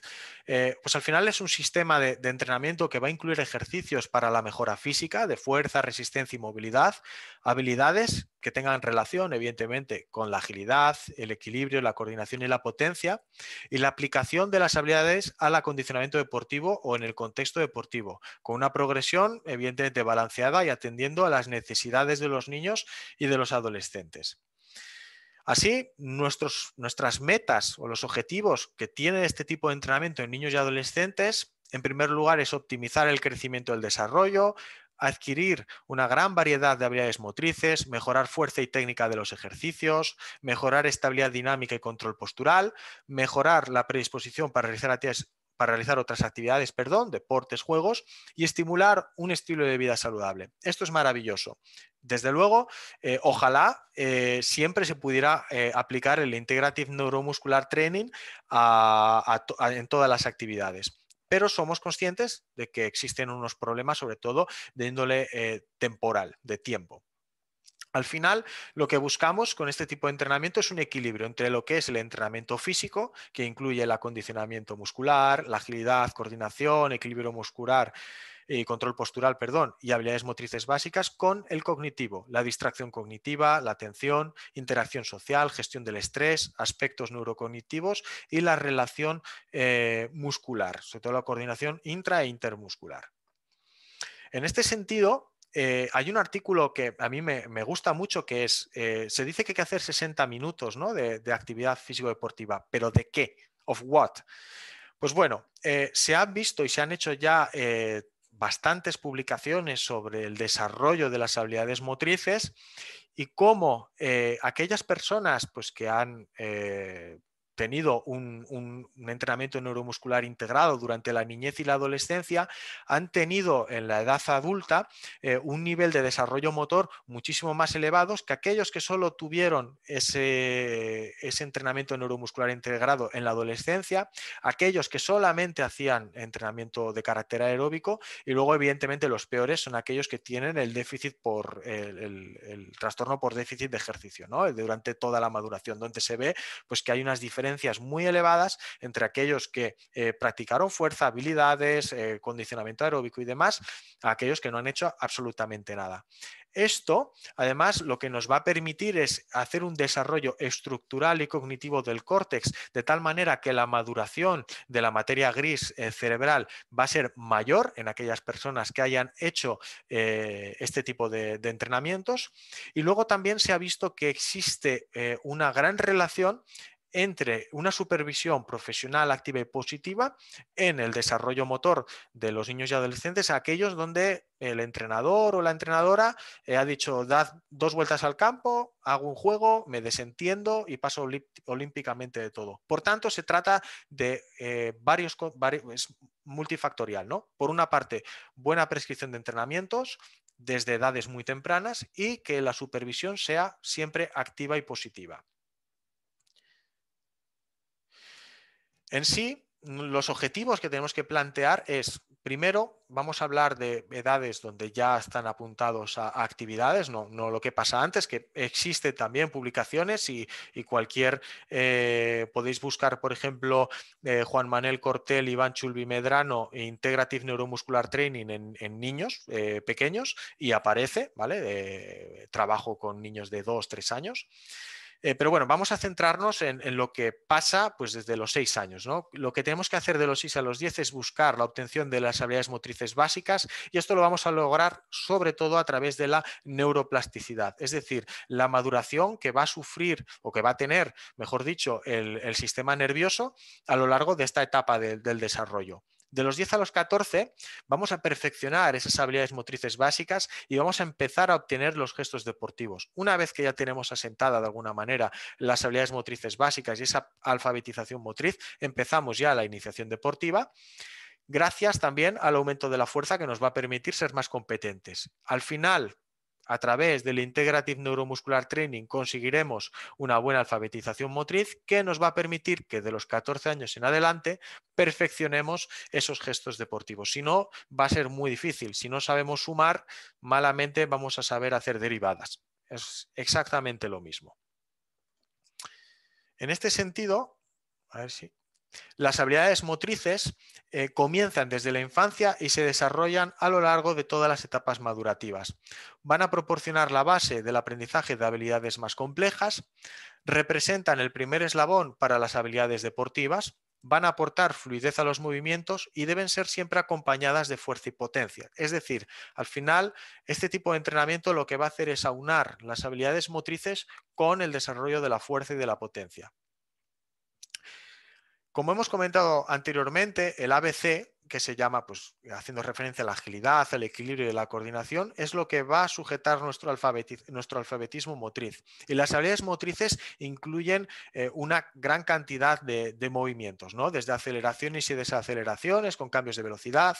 eh, pues al final es un sistema de, entrenamiento que va a incluir ejercicios para la mejora física, de fuerza, resistencia y movilidad, habilidades que tengan relación, evidentemente, con la agilidad, el equilibrio, la coordinación y la potencia, y la aplicación de las habilidades al acondicionamiento deportivo o en el contexto deportivo, con una progresión, evidentemente, balanceada y atendiendo a las necesidades de los niños y de los adolescentes. Así, nuestros, nuestras metas o los objetivos que tiene este tipo de entrenamiento en niños y adolescentes, en primer lugar, es optimizar el crecimiento y el desarrollo, adquirir una gran variedad de habilidades motrices, mejorar fuerza y técnica de los ejercicios, mejorar estabilidad dinámica y control postural, mejorar la predisposición para realizar para realizar otras actividades, perdón, deportes, juegos y estimular un estilo de vida saludable. Esto es maravilloso. Desde luego, eh, ojalá eh, siempre se pudiera eh, aplicar el Integrative Neuromuscular Training en todas las actividades. Pero somos conscientes de que existen unos problemas, sobre todo de índole temporal, de tiempo. Al final, lo que buscamos con este tipo de entrenamiento es un equilibrio entre lo que es el entrenamiento físico, que incluye el acondicionamiento muscular, la agilidad, coordinación, equilibrio muscular, y eh, control postural, perdón, y habilidades motrices básicas con el cognitivo, la distracción cognitiva, la atención, interacción social, gestión del estrés, aspectos neurocognitivos y la relación eh, muscular, sobre todo la coordinación intra e intermuscular. En este sentido, eh, hay un artículo que a mí me, gusta mucho que es, se dice que hay que hacer 60 minutos ¿no? de, actividad físico-deportiva, pero ¿de qué? ¿Of what? Pues bueno, se han visto y se han hecho ya bastantes publicaciones sobre el desarrollo de las habilidades motrices y cómo eh, aquellas personas pues, que han eh, tenido un, entrenamiento neuromuscular integrado durante la niñez y la adolescencia, han tenido en la edad adulta eh, un nivel de desarrollo motor muchísimo más elevado que aquellos que solo tuvieron ese, ese entrenamiento neuromuscular integrado en la adolescencia, aquellos que solamente hacían entrenamiento de carácter aeróbico y luego evidentemente los peores son aquellos que tienen el déficit por el, trastorno por déficit de ejercicio, durante toda la maduración, donde se ve pues, que hay unas diferencias muy elevadas entre aquellos que eh, practicaron fuerza, habilidades, eh, condicionamiento aeróbico y demás, a aquellos que no han hecho absolutamente nada. Esto, además, lo que nos va a permitir es hacer un desarrollo estructural y cognitivo del córtex, de tal manera que la maduración de la materia gris eh, cerebral va a ser mayor en aquellas personas que hayan hecho este tipo de, entrenamientos. Y luego también se ha visto que existe una gran relación entre una supervisión profesional activa y positiva en el desarrollo motor de los niños y adolescentes, aquellos donde el entrenador o la entrenadora eh, ha dicho, dad dos vueltas al campo, hago un juego, me desentiendo y paso olímpicamente de todo. Por tanto, se trata de eh, varios, varios, multifactorial, ¿no? Por una parte, buena prescripción de entrenamientos, desde edades muy tempranas y que la supervisión sea siempre activa y positiva. En sí, los objetivos que tenemos que plantear es, primero, vamos a hablar de edades donde ya están apuntados a, actividades, no, no, lo que pasa antes, que existen también publicaciones y, cualquier, eh, podéis buscar, por ejemplo, eh, Juan Manuel Cortel, Iván Chulbi Medrano, Integrative Neuromuscular Training en, niños eh, pequeños y aparece, ¿vale? trabajo con niños de 2, 3 años. Eh, pero bueno, vamos a centrarnos en, lo que pasa pues, desde los seis años. ¿no? Lo que tenemos que hacer de los seis a los diez es buscar la obtención de las habilidades motrices básicas y esto lo vamos a lograr sobre todo a través de la neuroplasticidad, es decir, la maduración que va a sufrir o que va a tener, mejor dicho, el, sistema nervioso a lo largo de esta etapa del desarrollo. De los 10 a los 14 vamos a perfeccionar esas habilidades motrices básicas y vamos a empezar a obtener los gestos deportivos. Una vez que ya tenemos asentada de alguna manera las habilidades motrices básicas y esa alfabetización motriz, empezamos ya la iniciación deportiva gracias también al aumento de la fuerza que nos va a permitir ser más competentes. Al final, a través del Integrative Neuromuscular Training conseguiremos una buena alfabetización motriz que nos va a permitir que de los 14 años en adelante perfeccionemos esos gestos deportivos. Si no, va a ser muy difícil. Si no sabemos sumar, malamente vamos a saber hacer derivadas. Es exactamente lo mismo. En este sentido, a ver si las habilidades motrices eh, comienzan desde la infancia y se desarrollan a lo largo de todas las etapas madurativas. Van a proporcionar la base del aprendizaje de habilidades más complejas, representan el primer eslabón para las habilidades deportivas, van a aportar fluidez a los movimientos y deben ser siempre acompañadas de fuerza y potencia. Es decir, al final, este tipo de entrenamiento lo que va a hacer es aunar las habilidades motrices con el desarrollo de la fuerza y de la potencia. Como hemos comentado anteriormente, el ABC, que se llama, pues haciendo referencia a la agilidad, al equilibrio y la coordinación, es lo que va a sujetar nuestro, alfabetismo motriz. Y las habilidades motrices incluyen eh, una gran cantidad de, de movimientos, ¿no? desde aceleraciones y desaceleraciones, con cambios de velocidad,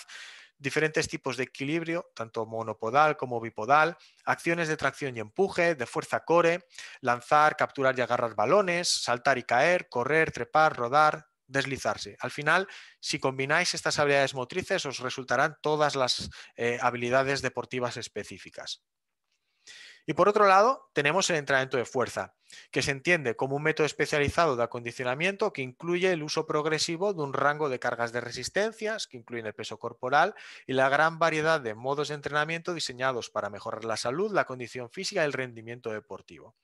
diferentes tipos de equilibrio, tanto monopodal como bipodal, acciones de tracción y empuje, de fuerza core, lanzar, capturar y agarrar balones, saltar y caer, correr, trepar, rodar, deslizarse. Al final, si combináis estas habilidades motrices, os resultarán todas las eh, habilidades deportivas específicas. Y por otro lado, tenemos el entrenamiento de fuerza, que se entiende como un método especializado de acondicionamiento que incluye el uso progresivo de un rango de cargas de resistencias, que incluyen el peso corporal y la gran variedad de modos de entrenamiento diseñados para mejorar la salud, la condición física y el rendimiento deportivo.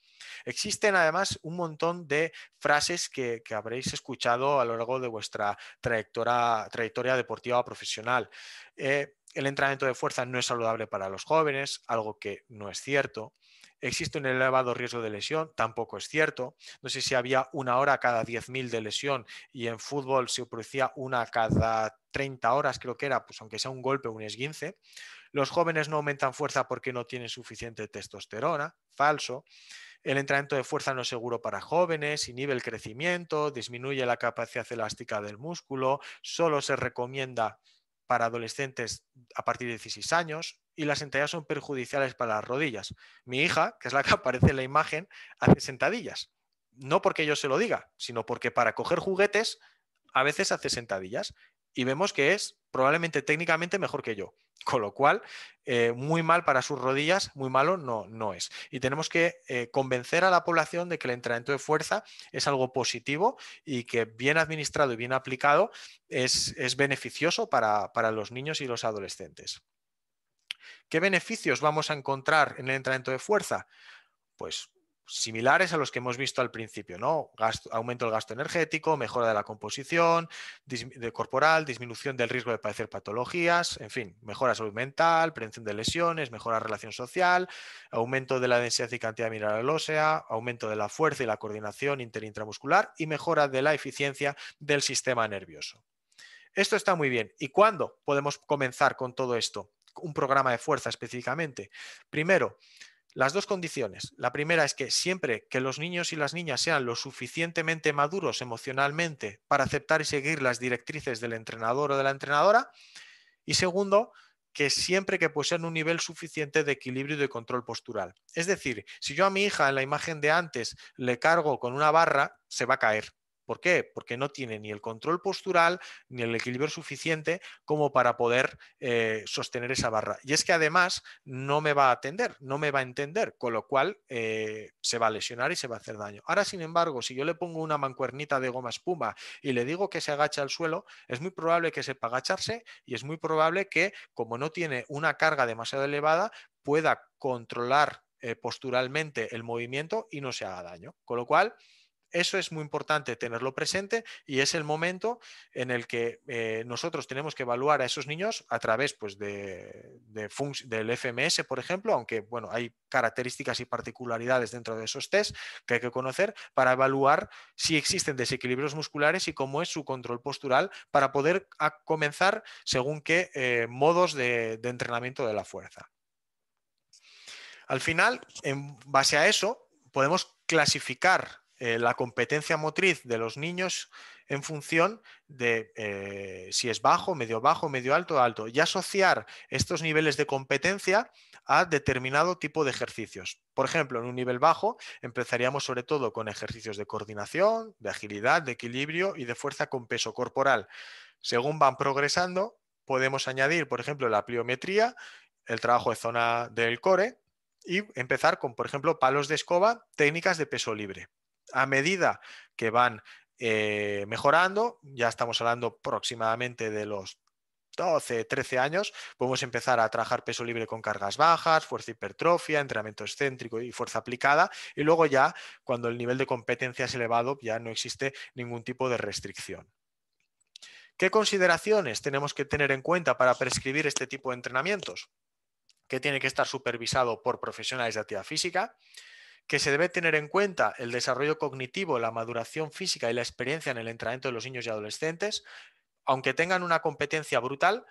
Existen además un montón de frases que, habréis escuchado a lo largo de vuestra trayectoria, trayectoria deportiva profesional. Eh, el entrenamiento de fuerza no es saludable para los jóvenes, algo que no es cierto. Existe un elevado riesgo de lesión, tampoco es cierto. No sé si había una hora cada 10.000 de lesión y en fútbol se producía una cada 30 horas, creo que era, pues aunque sea un golpe, o un esguince. Los jóvenes no aumentan fuerza porque no tienen suficiente testosterona, falso. El entrenamiento de fuerza no es seguro para jóvenes, inhibe el crecimiento, disminuye la capacidad elástica del músculo, solo se recomienda para adolescentes a partir de 16 años y las sentadillas son perjudiciales para las rodillas. Mi hija, que es la que *laughs* aparece en la imagen, hace sentadillas. No porque yo se lo diga, sino porque para coger juguetes a veces hace sentadillas y vemos que es probablemente técnicamente mejor que yo. *laughs* Con lo cual, eh, muy mal para sus rodillas, muy malo no, no es. Y tenemos que eh, convencer a la población de que el entrenamiento de fuerza es algo positivo y que bien administrado y bien aplicado es, es beneficioso para, para los niños y los adolescentes. ¿Qué beneficios vamos a encontrar en el entrenamiento de fuerza? Pues similares a los que hemos visto al principio, ¿no? aumento del gasto energético, mejora de la composición corporal, disminución del riesgo de padecer patologías, en fin, mejora salud mental, prevención de lesiones, mejora relación social, aumento de la densidad y cantidad mineral ósea, aumento de la fuerza y la coordinación interintramuscular y mejora de la eficiencia del sistema nervioso. Esto está muy bien. ¿Y cuándo podemos comenzar con todo esto? Un programa de fuerza específicamente. Primero, las dos condiciones. La primera es que siempre que los niños y las niñas sean lo suficientemente maduros emocionalmente para aceptar y seguir las directrices del entrenador o de la entrenadora. Y segundo, que siempre que posean pues, un nivel suficiente de equilibrio y de control postural. Es decir, si yo a mi hija en la imagen de antes le cargo con una barra, se va a caer. ¿Por qué? Porque no tiene ni el control postural ni el equilibrio suficiente como para poder eh, sostener esa barra. Y es que además no me va a atender, no me va a entender, con lo cual eh, se va a lesionar y se va a hacer daño. Ahora, sin embargo, si yo le pongo una mancuernita de goma espuma y le digo que se agacha al suelo, es muy probable que sepa agacharse y es muy probable que, como no tiene una carga demasiado elevada, pueda controlar eh, posturalmente el movimiento y no se haga daño. Con lo cual, eso es muy importante tenerlo presente y es el momento en el que eh, nosotros tenemos que evaluar a esos niños a través pues, de, del FMS, por ejemplo, aunque bueno, hay características y particularidades dentro de esos test que hay que conocer para evaluar si existen desequilibrios musculares y cómo es su control postural para poder comenzar según qué eh, modos de entrenamiento de la fuerza. Al final, en base a eso, podemos clasificar eh, la competencia motriz de los niños en función de eh, si es bajo, medio bajo, medio alto, alto, y asociar estos niveles de competencia a determinado tipo de ejercicios. Por ejemplo, en un nivel bajo empezaríamos sobre todo con ejercicios de coordinación, de agilidad, de equilibrio y de fuerza con peso corporal. Según van progresando, podemos añadir, por ejemplo, la pliometría, el trabajo de zona del core y empezar con, por ejemplo, palos de escoba, técnicas de peso libre. A medida que van eh, mejorando, ya estamos hablando aproximadamente de los 12, 13 años, podemos empezar a trabajar peso libre con cargas bajas, fuerza hipertrofia, entrenamiento excéntrico y fuerza aplicada. Y luego ya, cuando el nivel de competencia es elevado, ya no existe ningún tipo de restricción. ¿Qué consideraciones tenemos que tener en cuenta para prescribir este tipo de entrenamientos? Que tiene que estar supervisado por profesionales de actividad física, que se debe tener en cuenta el desarrollo cognitivo, la maduración física y la experiencia en el entrenamiento de los niños y adolescentes, aunque tengan una competencia brutal,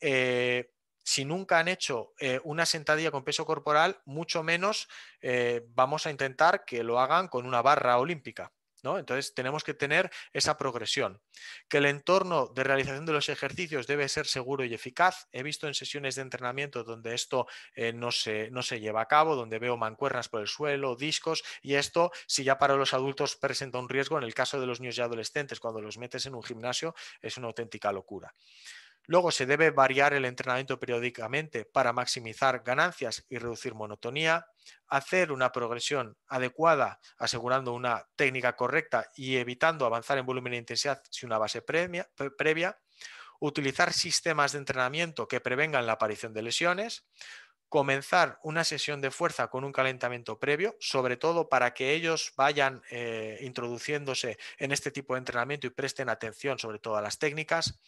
eh, si nunca han hecho eh, una sentadilla con peso corporal, mucho menos eh, vamos a intentar que lo hagan con una barra olímpica. Entonces tenemos que tener esa progresión. Que el entorno de realización de los ejercicios debe ser seguro y eficaz. He visto en sesiones de entrenamiento donde esto eh, no se lleva a cabo, donde veo mancuernas por el suelo, discos, y esto, si ya para los adultos presenta un riesgo, en el caso de los niños y adolescentes, cuando los metes en un gimnasio, es una auténtica locura. Luego se debe variar el entrenamiento periódicamente para maximizar ganancias y reducir monotonía, hacer una progresión adecuada asegurando una técnica correcta y evitando avanzar en volumen e intensidad sin una base previa, utilizar sistemas de entrenamiento que prevengan la aparición de lesiones, comenzar una sesión de fuerza con un calentamiento previo, sobre todo para que ellos vayan eh, introduciéndose en este tipo de entrenamiento y presten atención sobre todas las técnicas,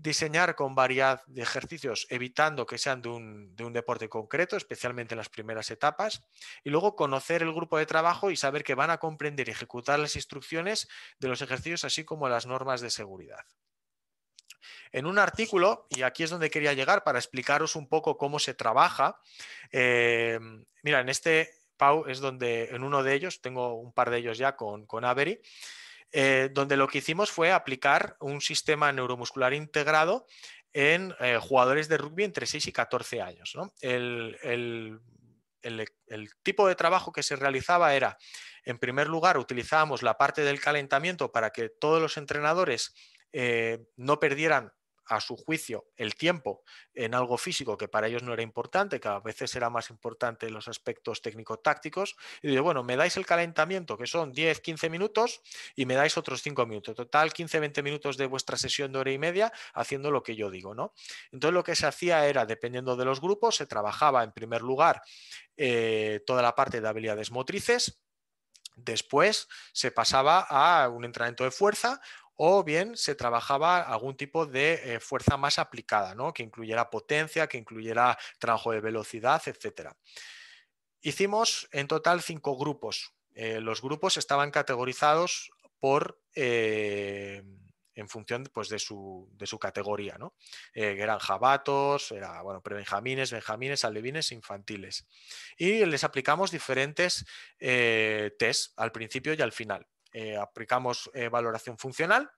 diseñar con variedad de ejercicios, evitando que sean de un, deporte concreto, especialmente en las primeras etapas, y luego conocer el grupo de trabajo y saber que van a comprender y ejecutar las instrucciones de los ejercicios, así como las normas de seguridad. En un artículo, y aquí es donde quería llegar para explicaros un poco cómo se trabaja, eh, mira, en este Pau es donde en uno de ellos, tengo un par de ellos ya con, con Avery, eh, donde lo que hicimos fue aplicar un sistema neuromuscular integrado en eh, jugadores de rugby entre 6 y 14 años. El, tipo de trabajo que se realizaba era, en primer lugar, utilizábamos la parte del calentamiento para que todos los entrenadores eh, no perdieran a su juicio, el tiempo en algo físico que para ellos no era importante, que a veces era más importante los aspectos técnico-tácticos, y digo, bueno, me dais el calentamiento, que son 10, 15 minutos, y me dais otros 5 minutos, total 15, 20 minutos de vuestra sesión de hora y media haciendo lo que yo digo, ¿no? Entonces lo que se hacía era, dependiendo de los grupos, se trabajaba en primer lugar eh, toda la parte de habilidades motrices, Después se pasaba a un entrenamiento de fuerza o bien se trabajaba algún tipo de eh, fuerza más aplicada, que incluyera potencia, que incluyera trabajo de velocidad, etc. Hicimos en total cinco grupos. Eh, los grupos estaban categorizados por, eh, en función pues, de, su, categoría. ¿no? eran jabatos, era, bueno, prebenjamines, benjamines, alevines, infantiles. Y les aplicamos diferentes test al principio y al final. Eh, aplicamos eh, valoración funcional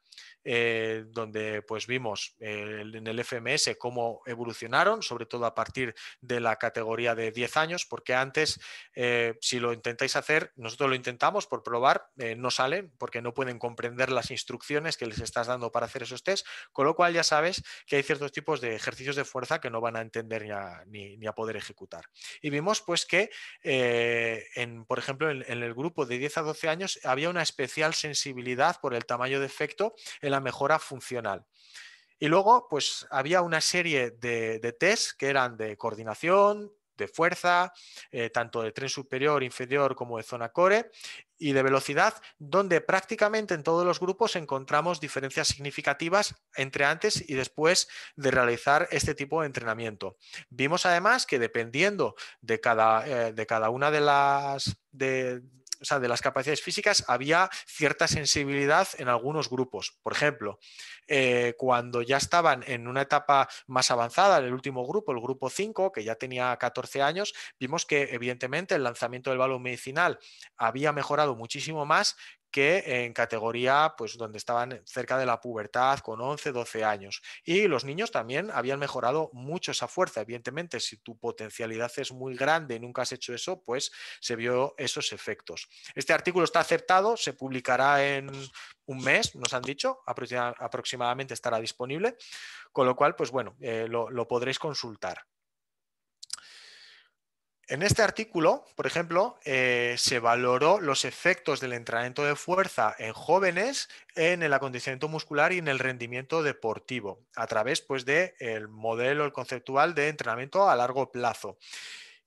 eh, donde pues vimos eh, en el FMS cómo evolucionaron, sobre todo a partir de la categoría de 10 años, porque antes, eh, si lo intentáis hacer, nosotros lo intentamos por probar, no salen, porque no pueden comprender las instrucciones que les estás dando para hacer esos test, con lo cual ya sabes que hay ciertos tipos de ejercicios de fuerza que no van a entender ni a, poder ejecutar. Y vimos pues que, por ejemplo, en el grupo de 10 a 12 años había una especial sensibilidad por el tamaño de efecto en la mejora funcional. Y luego, pues había una serie de, de tests que eran de coordinación, de fuerza, eh, tanto de tren superior, inferior como de zona core, y de velocidad, donde prácticamente en todos los grupos encontramos diferencias significativas entre antes y después de realizar este tipo de entrenamiento. Vimos además que dependiendo de cada, eh, de cada una de las... De, o sea, de las capacidades físicas había cierta sensibilidad en algunos grupos. Por ejemplo, eh, cuando ya estaban en una etapa más avanzada, en el último grupo, el grupo 5, que ya tenía 14 años, vimos que evidentemente el lanzamiento del balón medicinal había mejorado muchísimo más que en categoría, pues donde estaban cerca de la pubertad, con 11, 12 años. Y los niños también habían mejorado mucho esa fuerza. Evidentemente, si tu potencialidad es muy grande y nunca has hecho eso, pues se vio esos efectos. Este artículo está aceptado, se publicará en un mes, nos han dicho, aproximadamente estará disponible, con lo cual, pues bueno, eh, lo podréis consultar. En este artículo, por ejemplo, eh, se valoró los efectos del entrenamiento de fuerza en jóvenes en el acondicionamiento muscular y en el rendimiento deportivo, a través pues, del modelo conceptual de entrenamiento a largo plazo.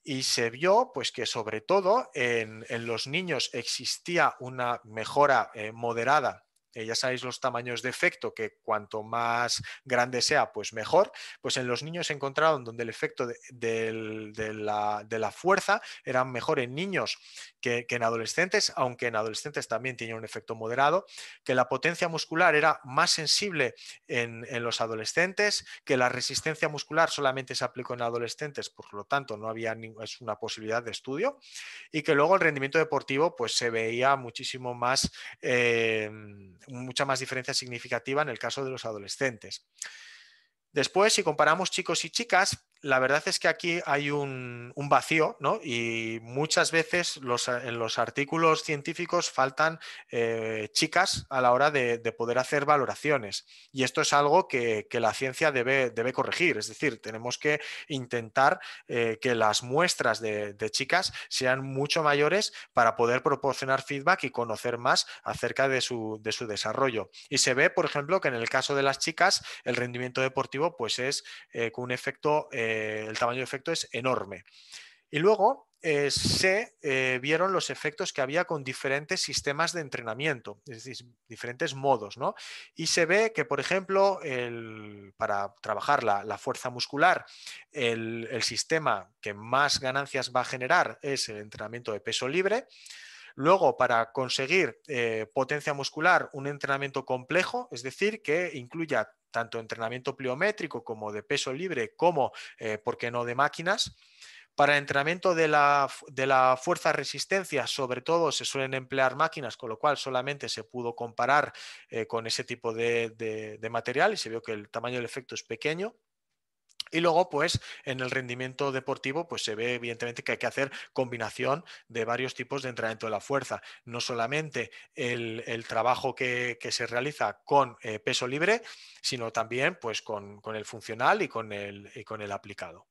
Y se vio pues, que sobre todo en, los niños existía una mejora eh, moderada eh, ya sabéis los tamaños de efecto, que cuanto más grande sea, pues mejor, pues en los niños se encontraron donde el efecto de, la, fuerza era mejor en niños que, en adolescentes, aunque en adolescentes también tenía un efecto moderado, que la potencia muscular era más sensible en, los adolescentes, que la resistencia muscular solamente se aplicó en adolescentes, por lo tanto no había ninguna es una posibilidad de estudio, y que luego el rendimiento deportivo pues, se veía muchísimo más eh, mucha más diferencia significativa en el caso de los adolescentes. Después, si comparamos chicos y chicas, la verdad es que aquí hay un, vacío, Y muchas veces los, eh, en los artículos científicos faltan eh, chicas a la hora de, poder hacer valoraciones. Y esto es algo que, la ciencia debe, debe, corregir. Es decir, tenemos que intentar eh, que las muestras de, chicas sean mucho mayores para poder proporcionar feedback y conocer más acerca de su, desarrollo. Y se ve, por ejemplo, que en el caso de las chicas, el rendimiento deportivo pues es con un efecto eh, el tamaño de efecto es enorme. Y luego eh, se eh, vieron los efectos que había con diferentes sistemas de entrenamiento, es decir, diferentes modos, ¿no? Y se ve que, por ejemplo, para trabajar la, fuerza muscular, el, sistema que más ganancias va a generar es el entrenamiento de peso libre. Luego, para conseguir potencia muscular, un entrenamiento complejo, es decir, que incluya tanto entrenamiento pliométrico como de peso libre, como, eh, ¿por qué no, de máquinas? Para entrenamiento de la, de la fuerza-resistencia, sobre todo, se suelen emplear máquinas, con lo cual solamente se pudo comparar eh, con ese tipo de, de material y se vio que el tamaño del efecto es pequeño. Y luego, pues, en el rendimiento deportivo, pues se ve evidentemente que hay que hacer combinación de varios tipos de entrenamiento de la fuerza. No solamente el, el trabajo que, que, se realiza con eh, peso libre, sino también pues con, con el funcional y con el, y con el aplicado.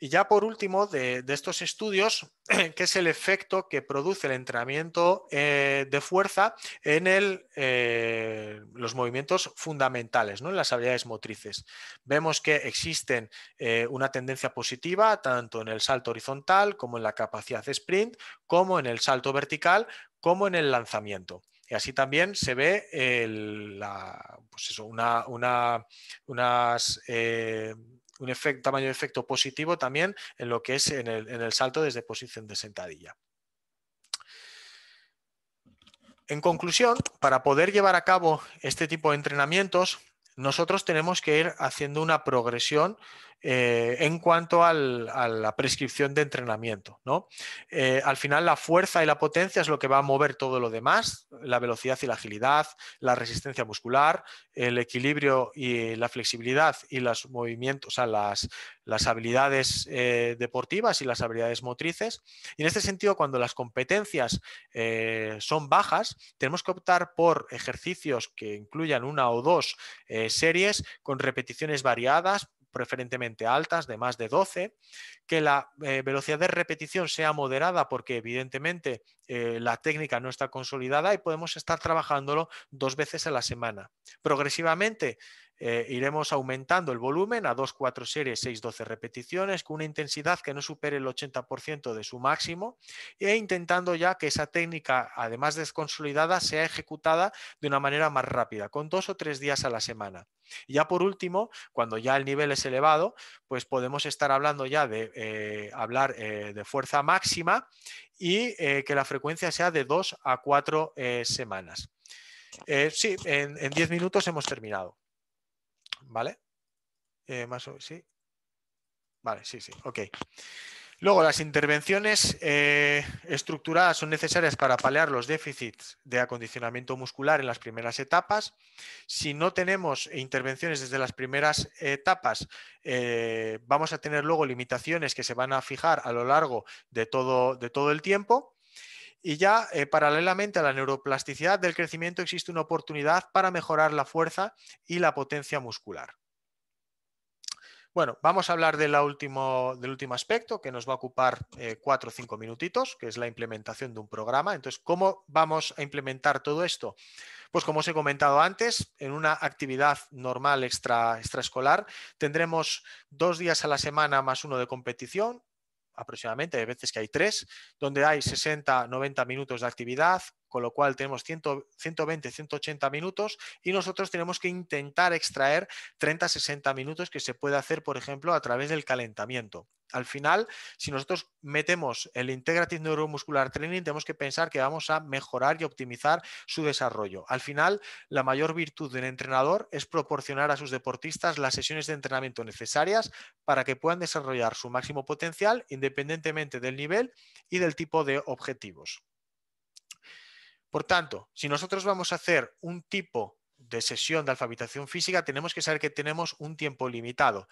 Y ya por último, de, estos estudios, *clears throat* que es el efecto que produce el entrenamiento eh, de fuerza en el, eh, los movimientos fundamentales, ¿no? en las habilidades motrices. Vemos que existen eh, una tendencia positiva tanto en el salto horizontal como en la capacidad de sprint, como en el salto vertical, como en el lanzamiento. Y así también se ve la, pues una, unas un tamaño de efecto positivo también en lo que es en el salto desde posición de sentadilla. En conclusión, para poder llevar a cabo este tipo de entrenamientos, nosotros tenemos que ir haciendo una progresión eh, en cuanto a la prescripción de entrenamiento. Eh, al final la fuerza y la potencia es lo que va a mover todo lo demás, la velocidad y la agilidad, la resistencia muscular, el equilibrio y la flexibilidad y los movimientos, o sea, las, habilidades eh, deportivas y las habilidades motrices. Y en este sentido, cuando las competencias son bajas, tenemos que optar por ejercicios que incluyan una o dos series con repeticiones variadas, preferentemente altas de más de 12, que la eh, velocidad de repetición sea moderada porque evidentemente eh, la técnica no está consolidada y podemos estar trabajándolo dos veces a la semana. Progresivamente eh, iremos aumentando el volumen a 2, 4 series, 6, 12 repeticiones con una intensidad que no supere el 80% de su máximo e intentando ya que esa técnica, además desconsolidada sea ejecutada de una manera más rápida, con dos o tres días a la semana. ya por último, cuando ya el nivel es elevado, pues podemos estar hablando ya de eh, hablar eh, de fuerza máxima y que la frecuencia sea de 2 a 4 semanas. sí, en 10 minutos hemos terminado. ¿Vale? Eh, más o sí. Vale, sí, sí, ok. Luego, las intervenciones eh, estructuradas son necesarias para paliar los déficits de acondicionamiento muscular en las primeras etapas. Si no tenemos intervenciones desde las primeras etapas, eh, vamos a tener luego limitaciones que se van a fijar a lo largo de todo el tiempo. Y ya eh, paralelamente a la neuroplasticidad del crecimiento existe una oportunidad para mejorar la fuerza y la potencia muscular. Bueno, vamos a hablar del último aspecto que nos va a ocupar eh, cuatro o cinco minutitos, que es la implementación de un programa. Entonces, ¿cómo vamos a implementar todo esto? Pues como os he comentado antes, en una actividad normal extra, extraescolar tendremos dos días a la semana más uno de competición, aproximadamente, hay veces que hay tres, donde hay 60, 90 minutos de actividad, con lo cual tenemos 120, 180 minutos y nosotros tenemos que intentar extraer 30, 60 minutos que se puede hacer, por ejemplo, a través del calentamiento. Al final, si nosotros metemos el Integrative Neuromuscular Training, tenemos que pensar que vamos a mejorar y optimizar su desarrollo. Al final, la mayor virtud del entrenador es proporcionar a sus deportistas las sesiones de entrenamiento necesarias para que puedan desarrollar su máximo potencial independientemente del nivel y del tipo de objetivos. Por tanto, si nosotros vamos a hacer un tipo de sesión de alfabetización física, tenemos que saber que tenemos un tiempo limitado.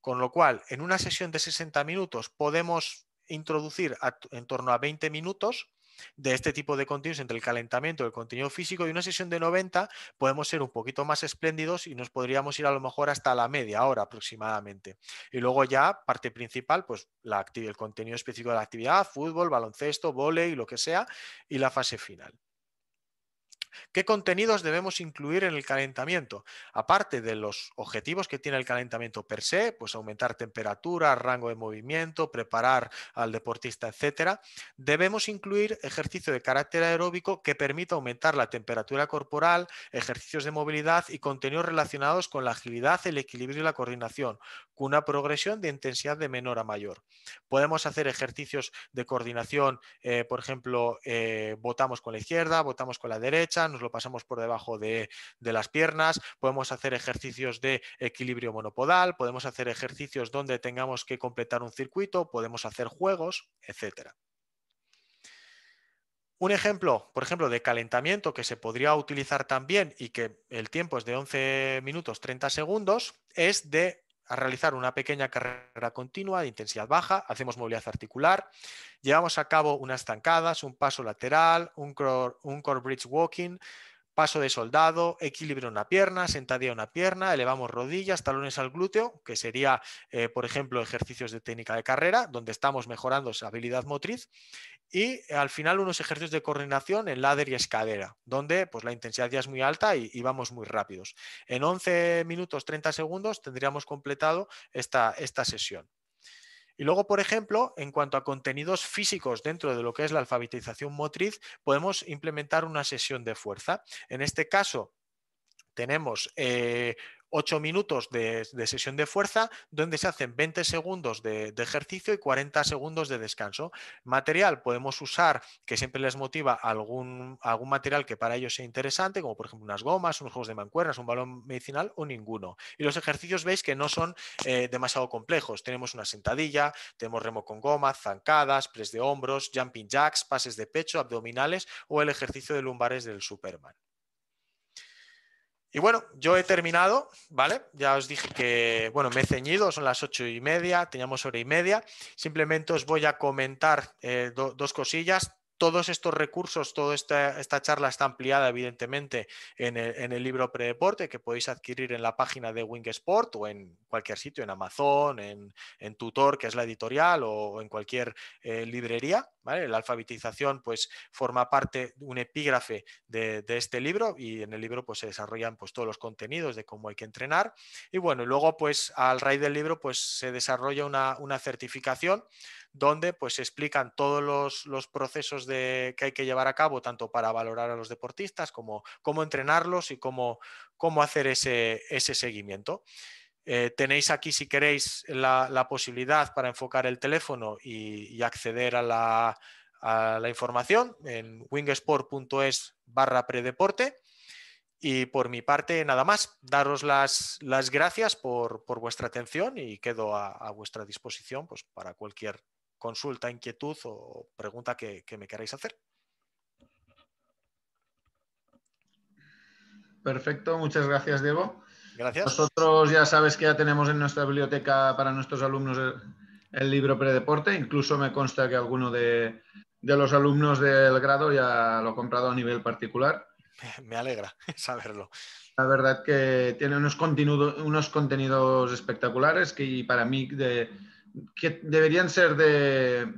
Con lo cual, en una sesión de 60 minutos podemos introducir en torno a 20 minutos de este tipo de contenidos entre el calentamiento el contenido físico y una sesión de 90 podemos ser un poquito más espléndidos y nos podríamos ir a lo mejor hasta la media hora aproximadamente. Y luego ya parte principal, pues el contenido específico de la actividad, fútbol, baloncesto, volei, lo que sea, y la fase final. ¿Qué contenidos debemos incluir en el calentamiento? Aparte de los objetivos que tiene el calentamiento per se, pues aumentar temperatura, rango de movimiento, preparar al deportista, etcétera, debemos incluir ejercicio de carácter aeróbico que permita aumentar la temperatura corporal, ejercicios de movilidad y contenidos relacionados con la agilidad, el equilibrio y la coordinación, con una progresión de intensidad de menor a mayor. Podemos hacer ejercicios de coordinación, eh, por ejemplo, votamos eh, con la izquierda, votamos con la derecha, nos lo pasamos por debajo de, de las piernas, podemos hacer ejercicios de equilibrio monopodal, podemos hacer ejercicios donde tengamos que completar un circuito, podemos hacer juegos, etc. Un ejemplo, por ejemplo, de calentamiento que se podría utilizar también y que el tiempo es de 11 minutos 30 segundos, es de a realizar una pequeña carrera continua de intensidad baja, hacemos movilidad articular, llevamos a cabo unas tancadas, un paso lateral, un un core bridge walking, paso de soldado, equilibrio en una pierna, sentadilla en una pierna, elevamos rodillas, talones al glúteo, que sería, eh, por ejemplo, ejercicios de técnica de carrera, donde estamos mejorando esa habilidad motriz, y eh, al final unos ejercicios de coordinación en ladder y escalera, donde pues, la intensidad ya es muy alta y, vamos muy rápidos. En 11 minutos 30 segundos tendríamos completado esta, esta sesión. Y luego, por ejemplo, en cuanto a contenidos físicos dentro de lo que es la alfabetización motriz, podemos implementar una sesión de fuerza. En este caso, tenemos eh, 8 minutos de, sesión de fuerza, donde se hacen 20 segundos de, ejercicio y 40 segundos de descanso. Material podemos usar, que siempre les motiva algún, material que para ellos sea interesante, como por ejemplo unas gomas, unos juegos de mancuernas, un balón medicinal o ninguno. Y los ejercicios veis que no son eh, demasiado complejos. Tenemos una sentadilla, tenemos remo con goma, zancadas, press de hombros, jumping jacks, pases de pecho, abdominales o el ejercicio de lumbares del Superman. Y bueno, yo he terminado, ¿vale? Ya os dije que, bueno, me he ceñido, son las ocho y media, teníamos hora y media. Simplemente os voy a comentar eh, dos cosillas todos estos recursos, toda esta, charla está ampliada evidentemente en el, libro Predeporte que podéis adquirir en la página de Wing Sport o en cualquier sitio, en Amazon, en, Tutor, que es la editorial, o en cualquier eh, librería. La alfabetización pues, forma parte, de un epígrafe de, este libro y en el libro pues, se desarrollan pues, todos los contenidos de cómo hay que entrenar. Y bueno, luego pues, al raíz del libro pues, se desarrolla una, una certificación donde pues se explican todos los, procesos de, que hay que llevar a cabo, tanto para valorar a los deportistas como cómo entrenarlos y cómo, hacer ese, seguimiento. Eh, tenéis aquí, si queréis, la, posibilidad para enfocar el teléfono y, acceder a la, información en wingsport.es barra predeporte. Y por mi parte, nada más, daros las, gracias por, vuestra atención y quedo a, a vuestra disposición pues, para cualquier consulta, inquietud o pregunta que, me queráis hacer. Perfecto, muchas gracias, Diego. Gracias. Nosotros ya sabes que ya tenemos en nuestra biblioteca para nuestros alumnos el, libro Predeporte. Incluso me consta que alguno de, los alumnos del grado ya lo ha comprado a nivel particular. Me alegra *laughs* saberlo. La verdad que tiene unos, unos contenidos espectaculares que para mí de, que deberían ser de,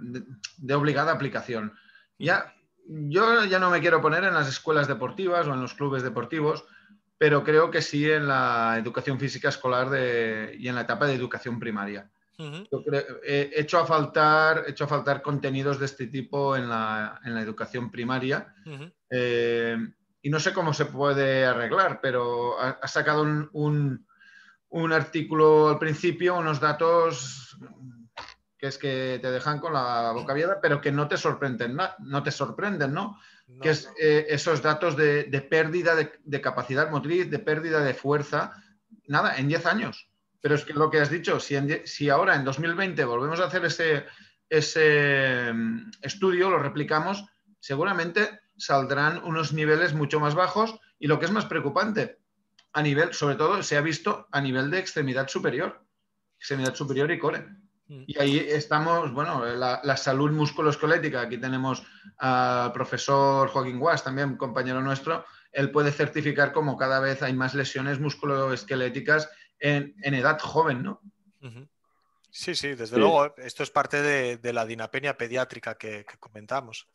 obligada aplicación. Ya, yo ya no me quiero poner en las escuelas deportivas o en los clubes deportivos, pero creo que sí en la educación física escolar y en la etapa de educación primaria. He hecho, a faltar, hecho faltar contenidos de este tipo en la, educación primaria. Eh, y no sé cómo se puede arreglar, pero ha, sacado un un artículo al principio, unos datos que es que te dejan con la boca abierta, pero que no te sorprenden, no te sorprenden, ¿no? que es eh, esos datos de, pérdida de, capacidad motriz, de pérdida de fuerza, nada, en 10 años. Pero es que lo que has dicho, si, si ahora en 2020 volvemos a hacer ese, ese mm, estudio, lo replicamos, seguramente saldrán unos niveles mucho más bajos y lo que es más preocupante, a nivel, sobre todo se ha visto a nivel de extremidad superior, extremidad superior y core. Mm. Y ahí estamos, bueno, la, salud musculoesquelética, aquí tenemos al profesor Joaquín Guas, también compañero nuestro, él puede certificar como cada vez hay más lesiones musculoesqueléticas en, edad joven, ¿no? Sí, sí, desde luego, esto es parte de, la dinapenia pediátrica que, que comentamos.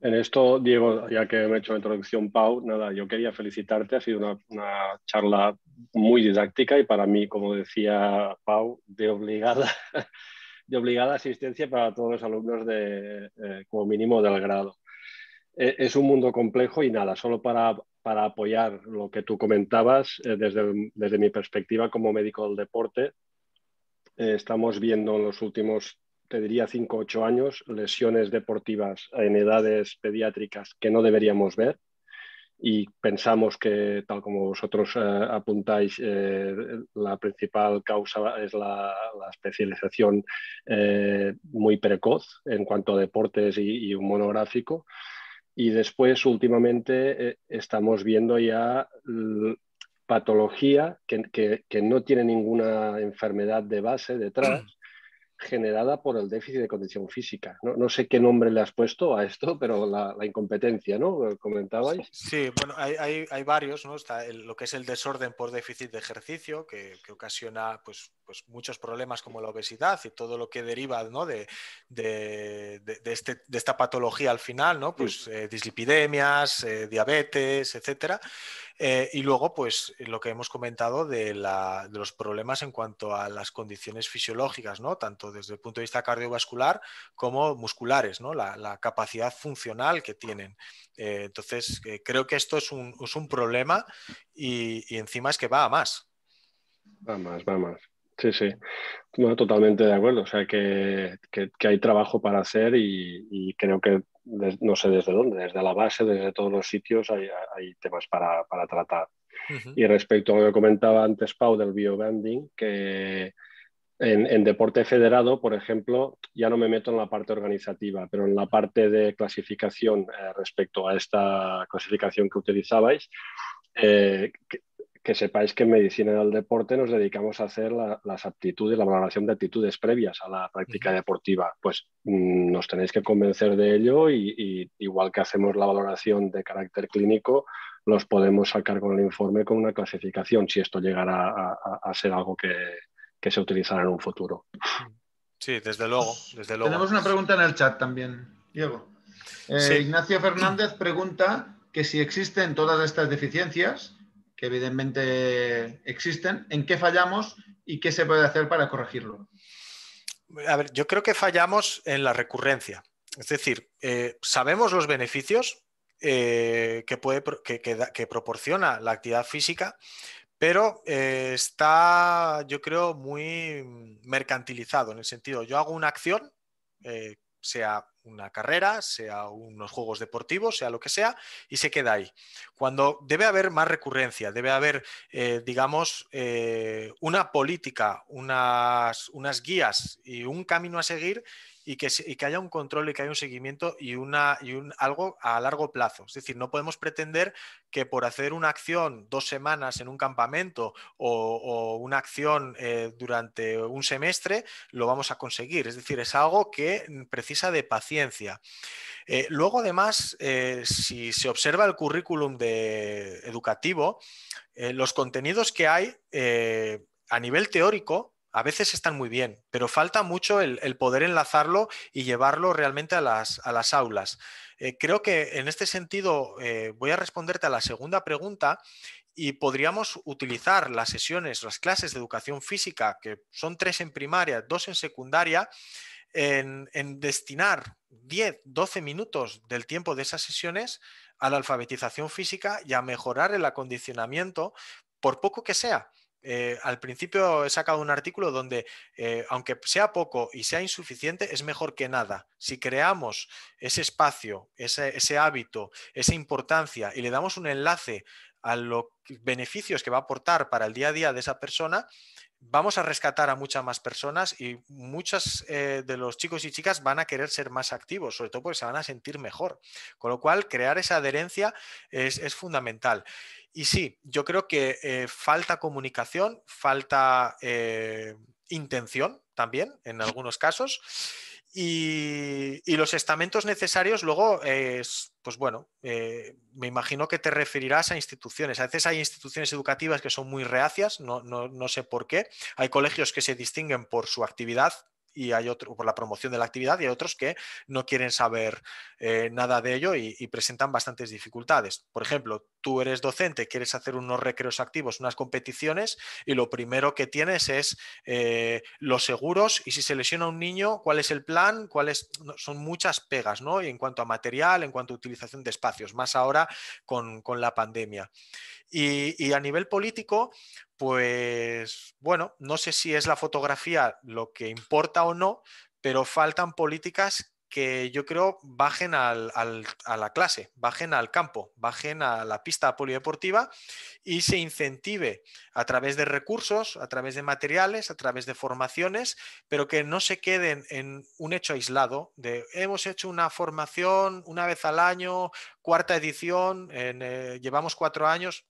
En esto, Diego, ya que me he hecho la introducción, Pau, nada, yo quería felicitarte. Ha sido una, charla muy didáctica y para mí, como decía Pau, de obligada, *laughs* de obligada asistencia para todos los alumnos de, eh, como mínimo del grado. E, es un mundo complejo y nada, solo para, apoyar lo que tú comentabas, eh, desde, desde mi perspectiva como médico del deporte, eh, estamos viendo en los últimos te diría 5 o 8 años, lesiones deportivas en edades pediátricas que no deberíamos ver y pensamos que, tal como vosotros eh, apuntáis, eh, la principal causa es la, especialización eh, muy precoz en cuanto a deportes y, un monográfico. Y después, últimamente, estamos viendo ya patología que, no tiene ninguna enfermedad de base detrás. *clears throat* generada por el déficit de condición física. No, sé qué nombre le has puesto a esto, *laughs* pero la, incompetencia, ¿no? Eh, comentabais. Sí, bueno, hay, varios, ¿no? Está lo que es el desorden por déficit de ejercicio, que, que ocasiona pues, pues, muchos problemas como la obesidad y todo lo que deriva este, de, esta patología al final, ¿no? pues, eh, dislipidemias, eh, diabetes, etcétera eh, y luego, pues lo que hemos comentado de, los problemas en cuanto a las condiciones fisiológicas, ¿no? tanto desde el punto de vista cardiovascular como musculares, ¿no? la, capacidad funcional que tienen. entonces, creo que esto es un, problema y, y, encima es que va a más. Va más, va a más. Sí, sí. totalmente de acuerdo. O sea, que, hay trabajo para hacer y, creo que no sé desde dónde, desde la base, desde todos los sitios hay, hay temas para, para tratar. Y respecto a lo que comentaba antes Pau del biobanding, que en, deporte federado, por ejemplo, ya no me meto en la parte organizativa, pero en la parte de clasificación eh, respecto a esta clasificación que utilizabais, eh, que sepáis que en medicina del deporte nos dedicamos a hacer las aptitudes, la valoración de aptitudes previas a la práctica deportiva. Pues mm, nos tenéis que convencer de ello y, igual que hacemos la valoración de carácter clínico, los podemos sacar con el informe con una clasificación, si esto llegará a, ser algo que, se utilizará en un futuro. Sí, desde luego, desde luego. Tenemos una pregunta en el chat también, Diego. Eh, Ignacio Fernández pregunta que si existen todas estas deficiencias que evidentemente existen, en qué fallamos y qué se puede hacer para corregirlo. A ver, yo creo que fallamos en la recurrencia. Es decir, eh, sabemos los beneficios eh, que, proporciona la actividad física, pero eh, está, yo creo, muy mercantilizado en el sentido, yo hago una acción sea una carrera, sea unos juegos deportivos, sea lo que sea, y se queda ahí. Cuando debe haber más recurrencia, debe haber, eh, digamos, eh, una política, unas guías y un camino a seguir y que, haya un control y que haya un seguimiento y, una, y un, algo a largo plazo. Es decir, no podemos pretender que por hacer una acción dos semanas en un campamento o, una acción eh, durante un semestre lo vamos a conseguir. Es decir, es algo que precisa de paciencia. Eh, luego, además, eh, si se observa el currículum educativo, los contenidos que hay a nivel teórico a veces están muy bien, pero falta mucho el, poder enlazarlo y llevarlo realmente a las, aulas. Eh, creo que en este sentido eh, voy a responderte a la segunda pregunta y podríamos utilizar las sesiones, las clases de educación física, que son tres en primaria, dos en secundaria, en, en destinar 10, 12 minutos del tiempo de esas sesiones a la alfabetización física y a mejorar el acondicionamiento, por poco que sea eh, al principio he sacado un artículo donde, eh, aunque sea poco y sea insuficiente, es mejor que nada. Si creamos ese espacio, ese, hábito, esa importancia y le damos un enlace a los beneficios que va a aportar para el día a día de esa persona, vamos a rescatar a muchas más personas y muchos eh, de los chicos y chicas van a querer ser más activos, sobre todo porque se van a sentir mejor. Con lo cual, crear esa adherencia es fundamental. Y sí, yo creo que eh, falta comunicación, falta eh, intención también en algunos casos. Y, los estamentos necesarios luego, pues bueno, eh, me imagino que te referirás a instituciones. A veces hay instituciones educativas que son muy reacias, no, no, no sé por qué. Hay colegios que se distinguen por su actividad y hay otro, por la promoción de la actividad y hay otros que no quieren saber eh, nada de ello y, presentan bastantes dificultades. Por ejemplo, tú eres docente, quieres hacer unos recreos activos, unas competiciones y lo primero que tienes es eh, los seguros y si se lesiona un niño, cuál es el plan, cuáles son muchas pegas, ¿no? Y en cuanto a material, en cuanto a utilización de espacios, más ahora con, con la pandemia. Y, a nivel político, pues bueno, no sé si es la fotografía lo que importa o no, pero faltan políticas que yo creo bajen al, al, a la clase, bajen al campo, bajen a la pista polideportiva y se incentive a través de recursos, a través de materiales, a través de formaciones, pero que no se queden en un hecho aislado de hemos hecho una formación una vez al año, cuarta edición, eh, llevamos cuatro años,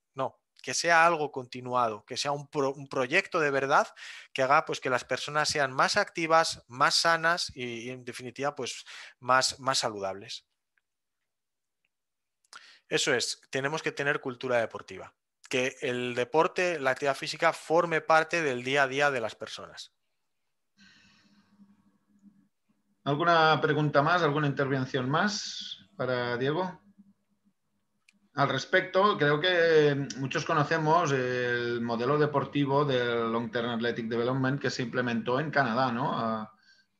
que sea algo continuado, que sea un, proyecto de verdad que haga pues, que las personas sean más activas, más sanas y, en definitiva pues, más, más saludables. Eso es, tenemos que tener cultura deportiva, que el deporte, la actividad física forme parte del día a día de las personas. ¿Alguna pregunta más, alguna intervención más para Diego? al respecto, creo que muchos conocemos el modelo deportivo del Long Term Athletic Development que se implementó en Canadá, ¿no?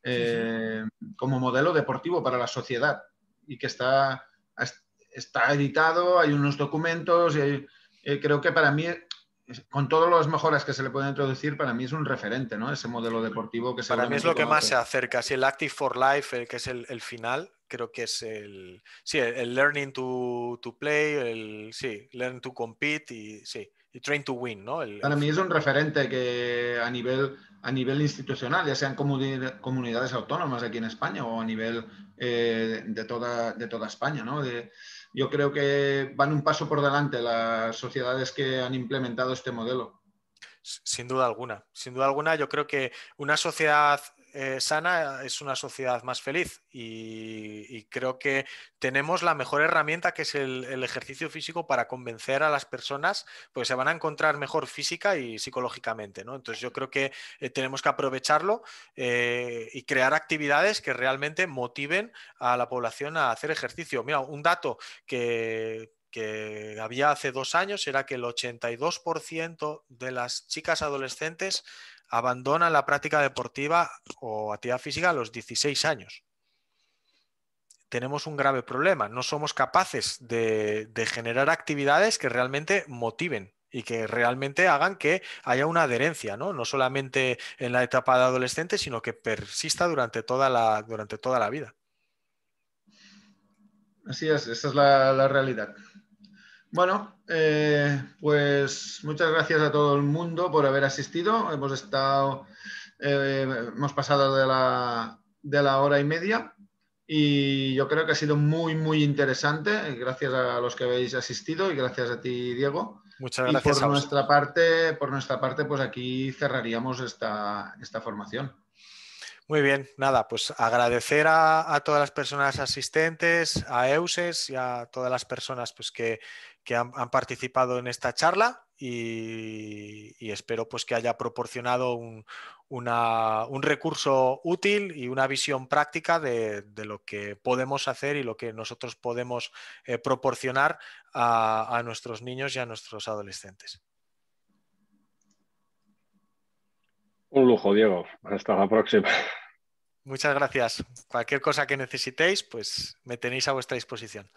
Eh, como modelo deportivo para la sociedad y que está, está editado, hay unos documentos y eh, creo que para mí, con todas las mejoras que se le pueden introducir, para mí es un referente, ¿no? Ese modelo deportivo que se... Para mí es lo que más se acerca, si el Active for Life, que es el, el final, creo que es el, sí, el, learning to, to play, el, sí, learn to compete y sí, y train to win, ¿no? Para mí es un referente que a nivel, a nivel institucional, ya sean comunidades autónomas aquí en España o a nivel eh, de, toda, de toda España, ¿no? yo creo que van un paso por delante las sociedades que han implementado este modelo. Sin duda alguna, sin duda alguna, yo creo que una sociedad eh, sana es una sociedad más feliz y, creo que tenemos la mejor herramienta que es el, ejercicio físico para convencer a las personas porque se van a encontrar mejor física y psicológicamente. ¿no? Entonces yo creo que eh, tenemos que aprovecharlo eh, y crear actividades que realmente motiven a la población a hacer ejercicio. Mira, un dato que, que había hace dos años era que el 82% de las chicas adolescentes abandona la práctica deportiva o actividad física a los 16 años. Tenemos un grave problema, no somos capaces de, generar actividades que realmente motiven y que realmente hagan que haya una adherencia, ¿no? ¿no? solamente en la etapa de adolescente, sino que persista durante toda la, durante toda la vida. Así es, esa es la realidad. Bueno, eh, pues muchas gracias a todo el mundo por haber asistido. Hemos estado, eh, hemos pasado de la, hora y media y yo creo que ha sido muy, muy interesante. Gracias a los que habéis asistido y gracias a ti, Diego. Muchas gracias. Y por nuestra parte, por nuestra parte, pues aquí cerraríamos esta, esta formación. Muy bien, nada, pues agradecer a, todas las personas asistentes, a EUSES y a todas las personas pues, que, que han, participado en esta charla y, espero pues que haya proporcionado un, recurso útil y una visión práctica de, lo que podemos hacer y lo que nosotros podemos eh, proporcionar a, a nuestros niños y a nuestros adolescentes. Un lujo, Diego. Hasta la próxima. Muchas gracias. Cualquier cosa que necesitéis, pues me tenéis a vuestra disposición.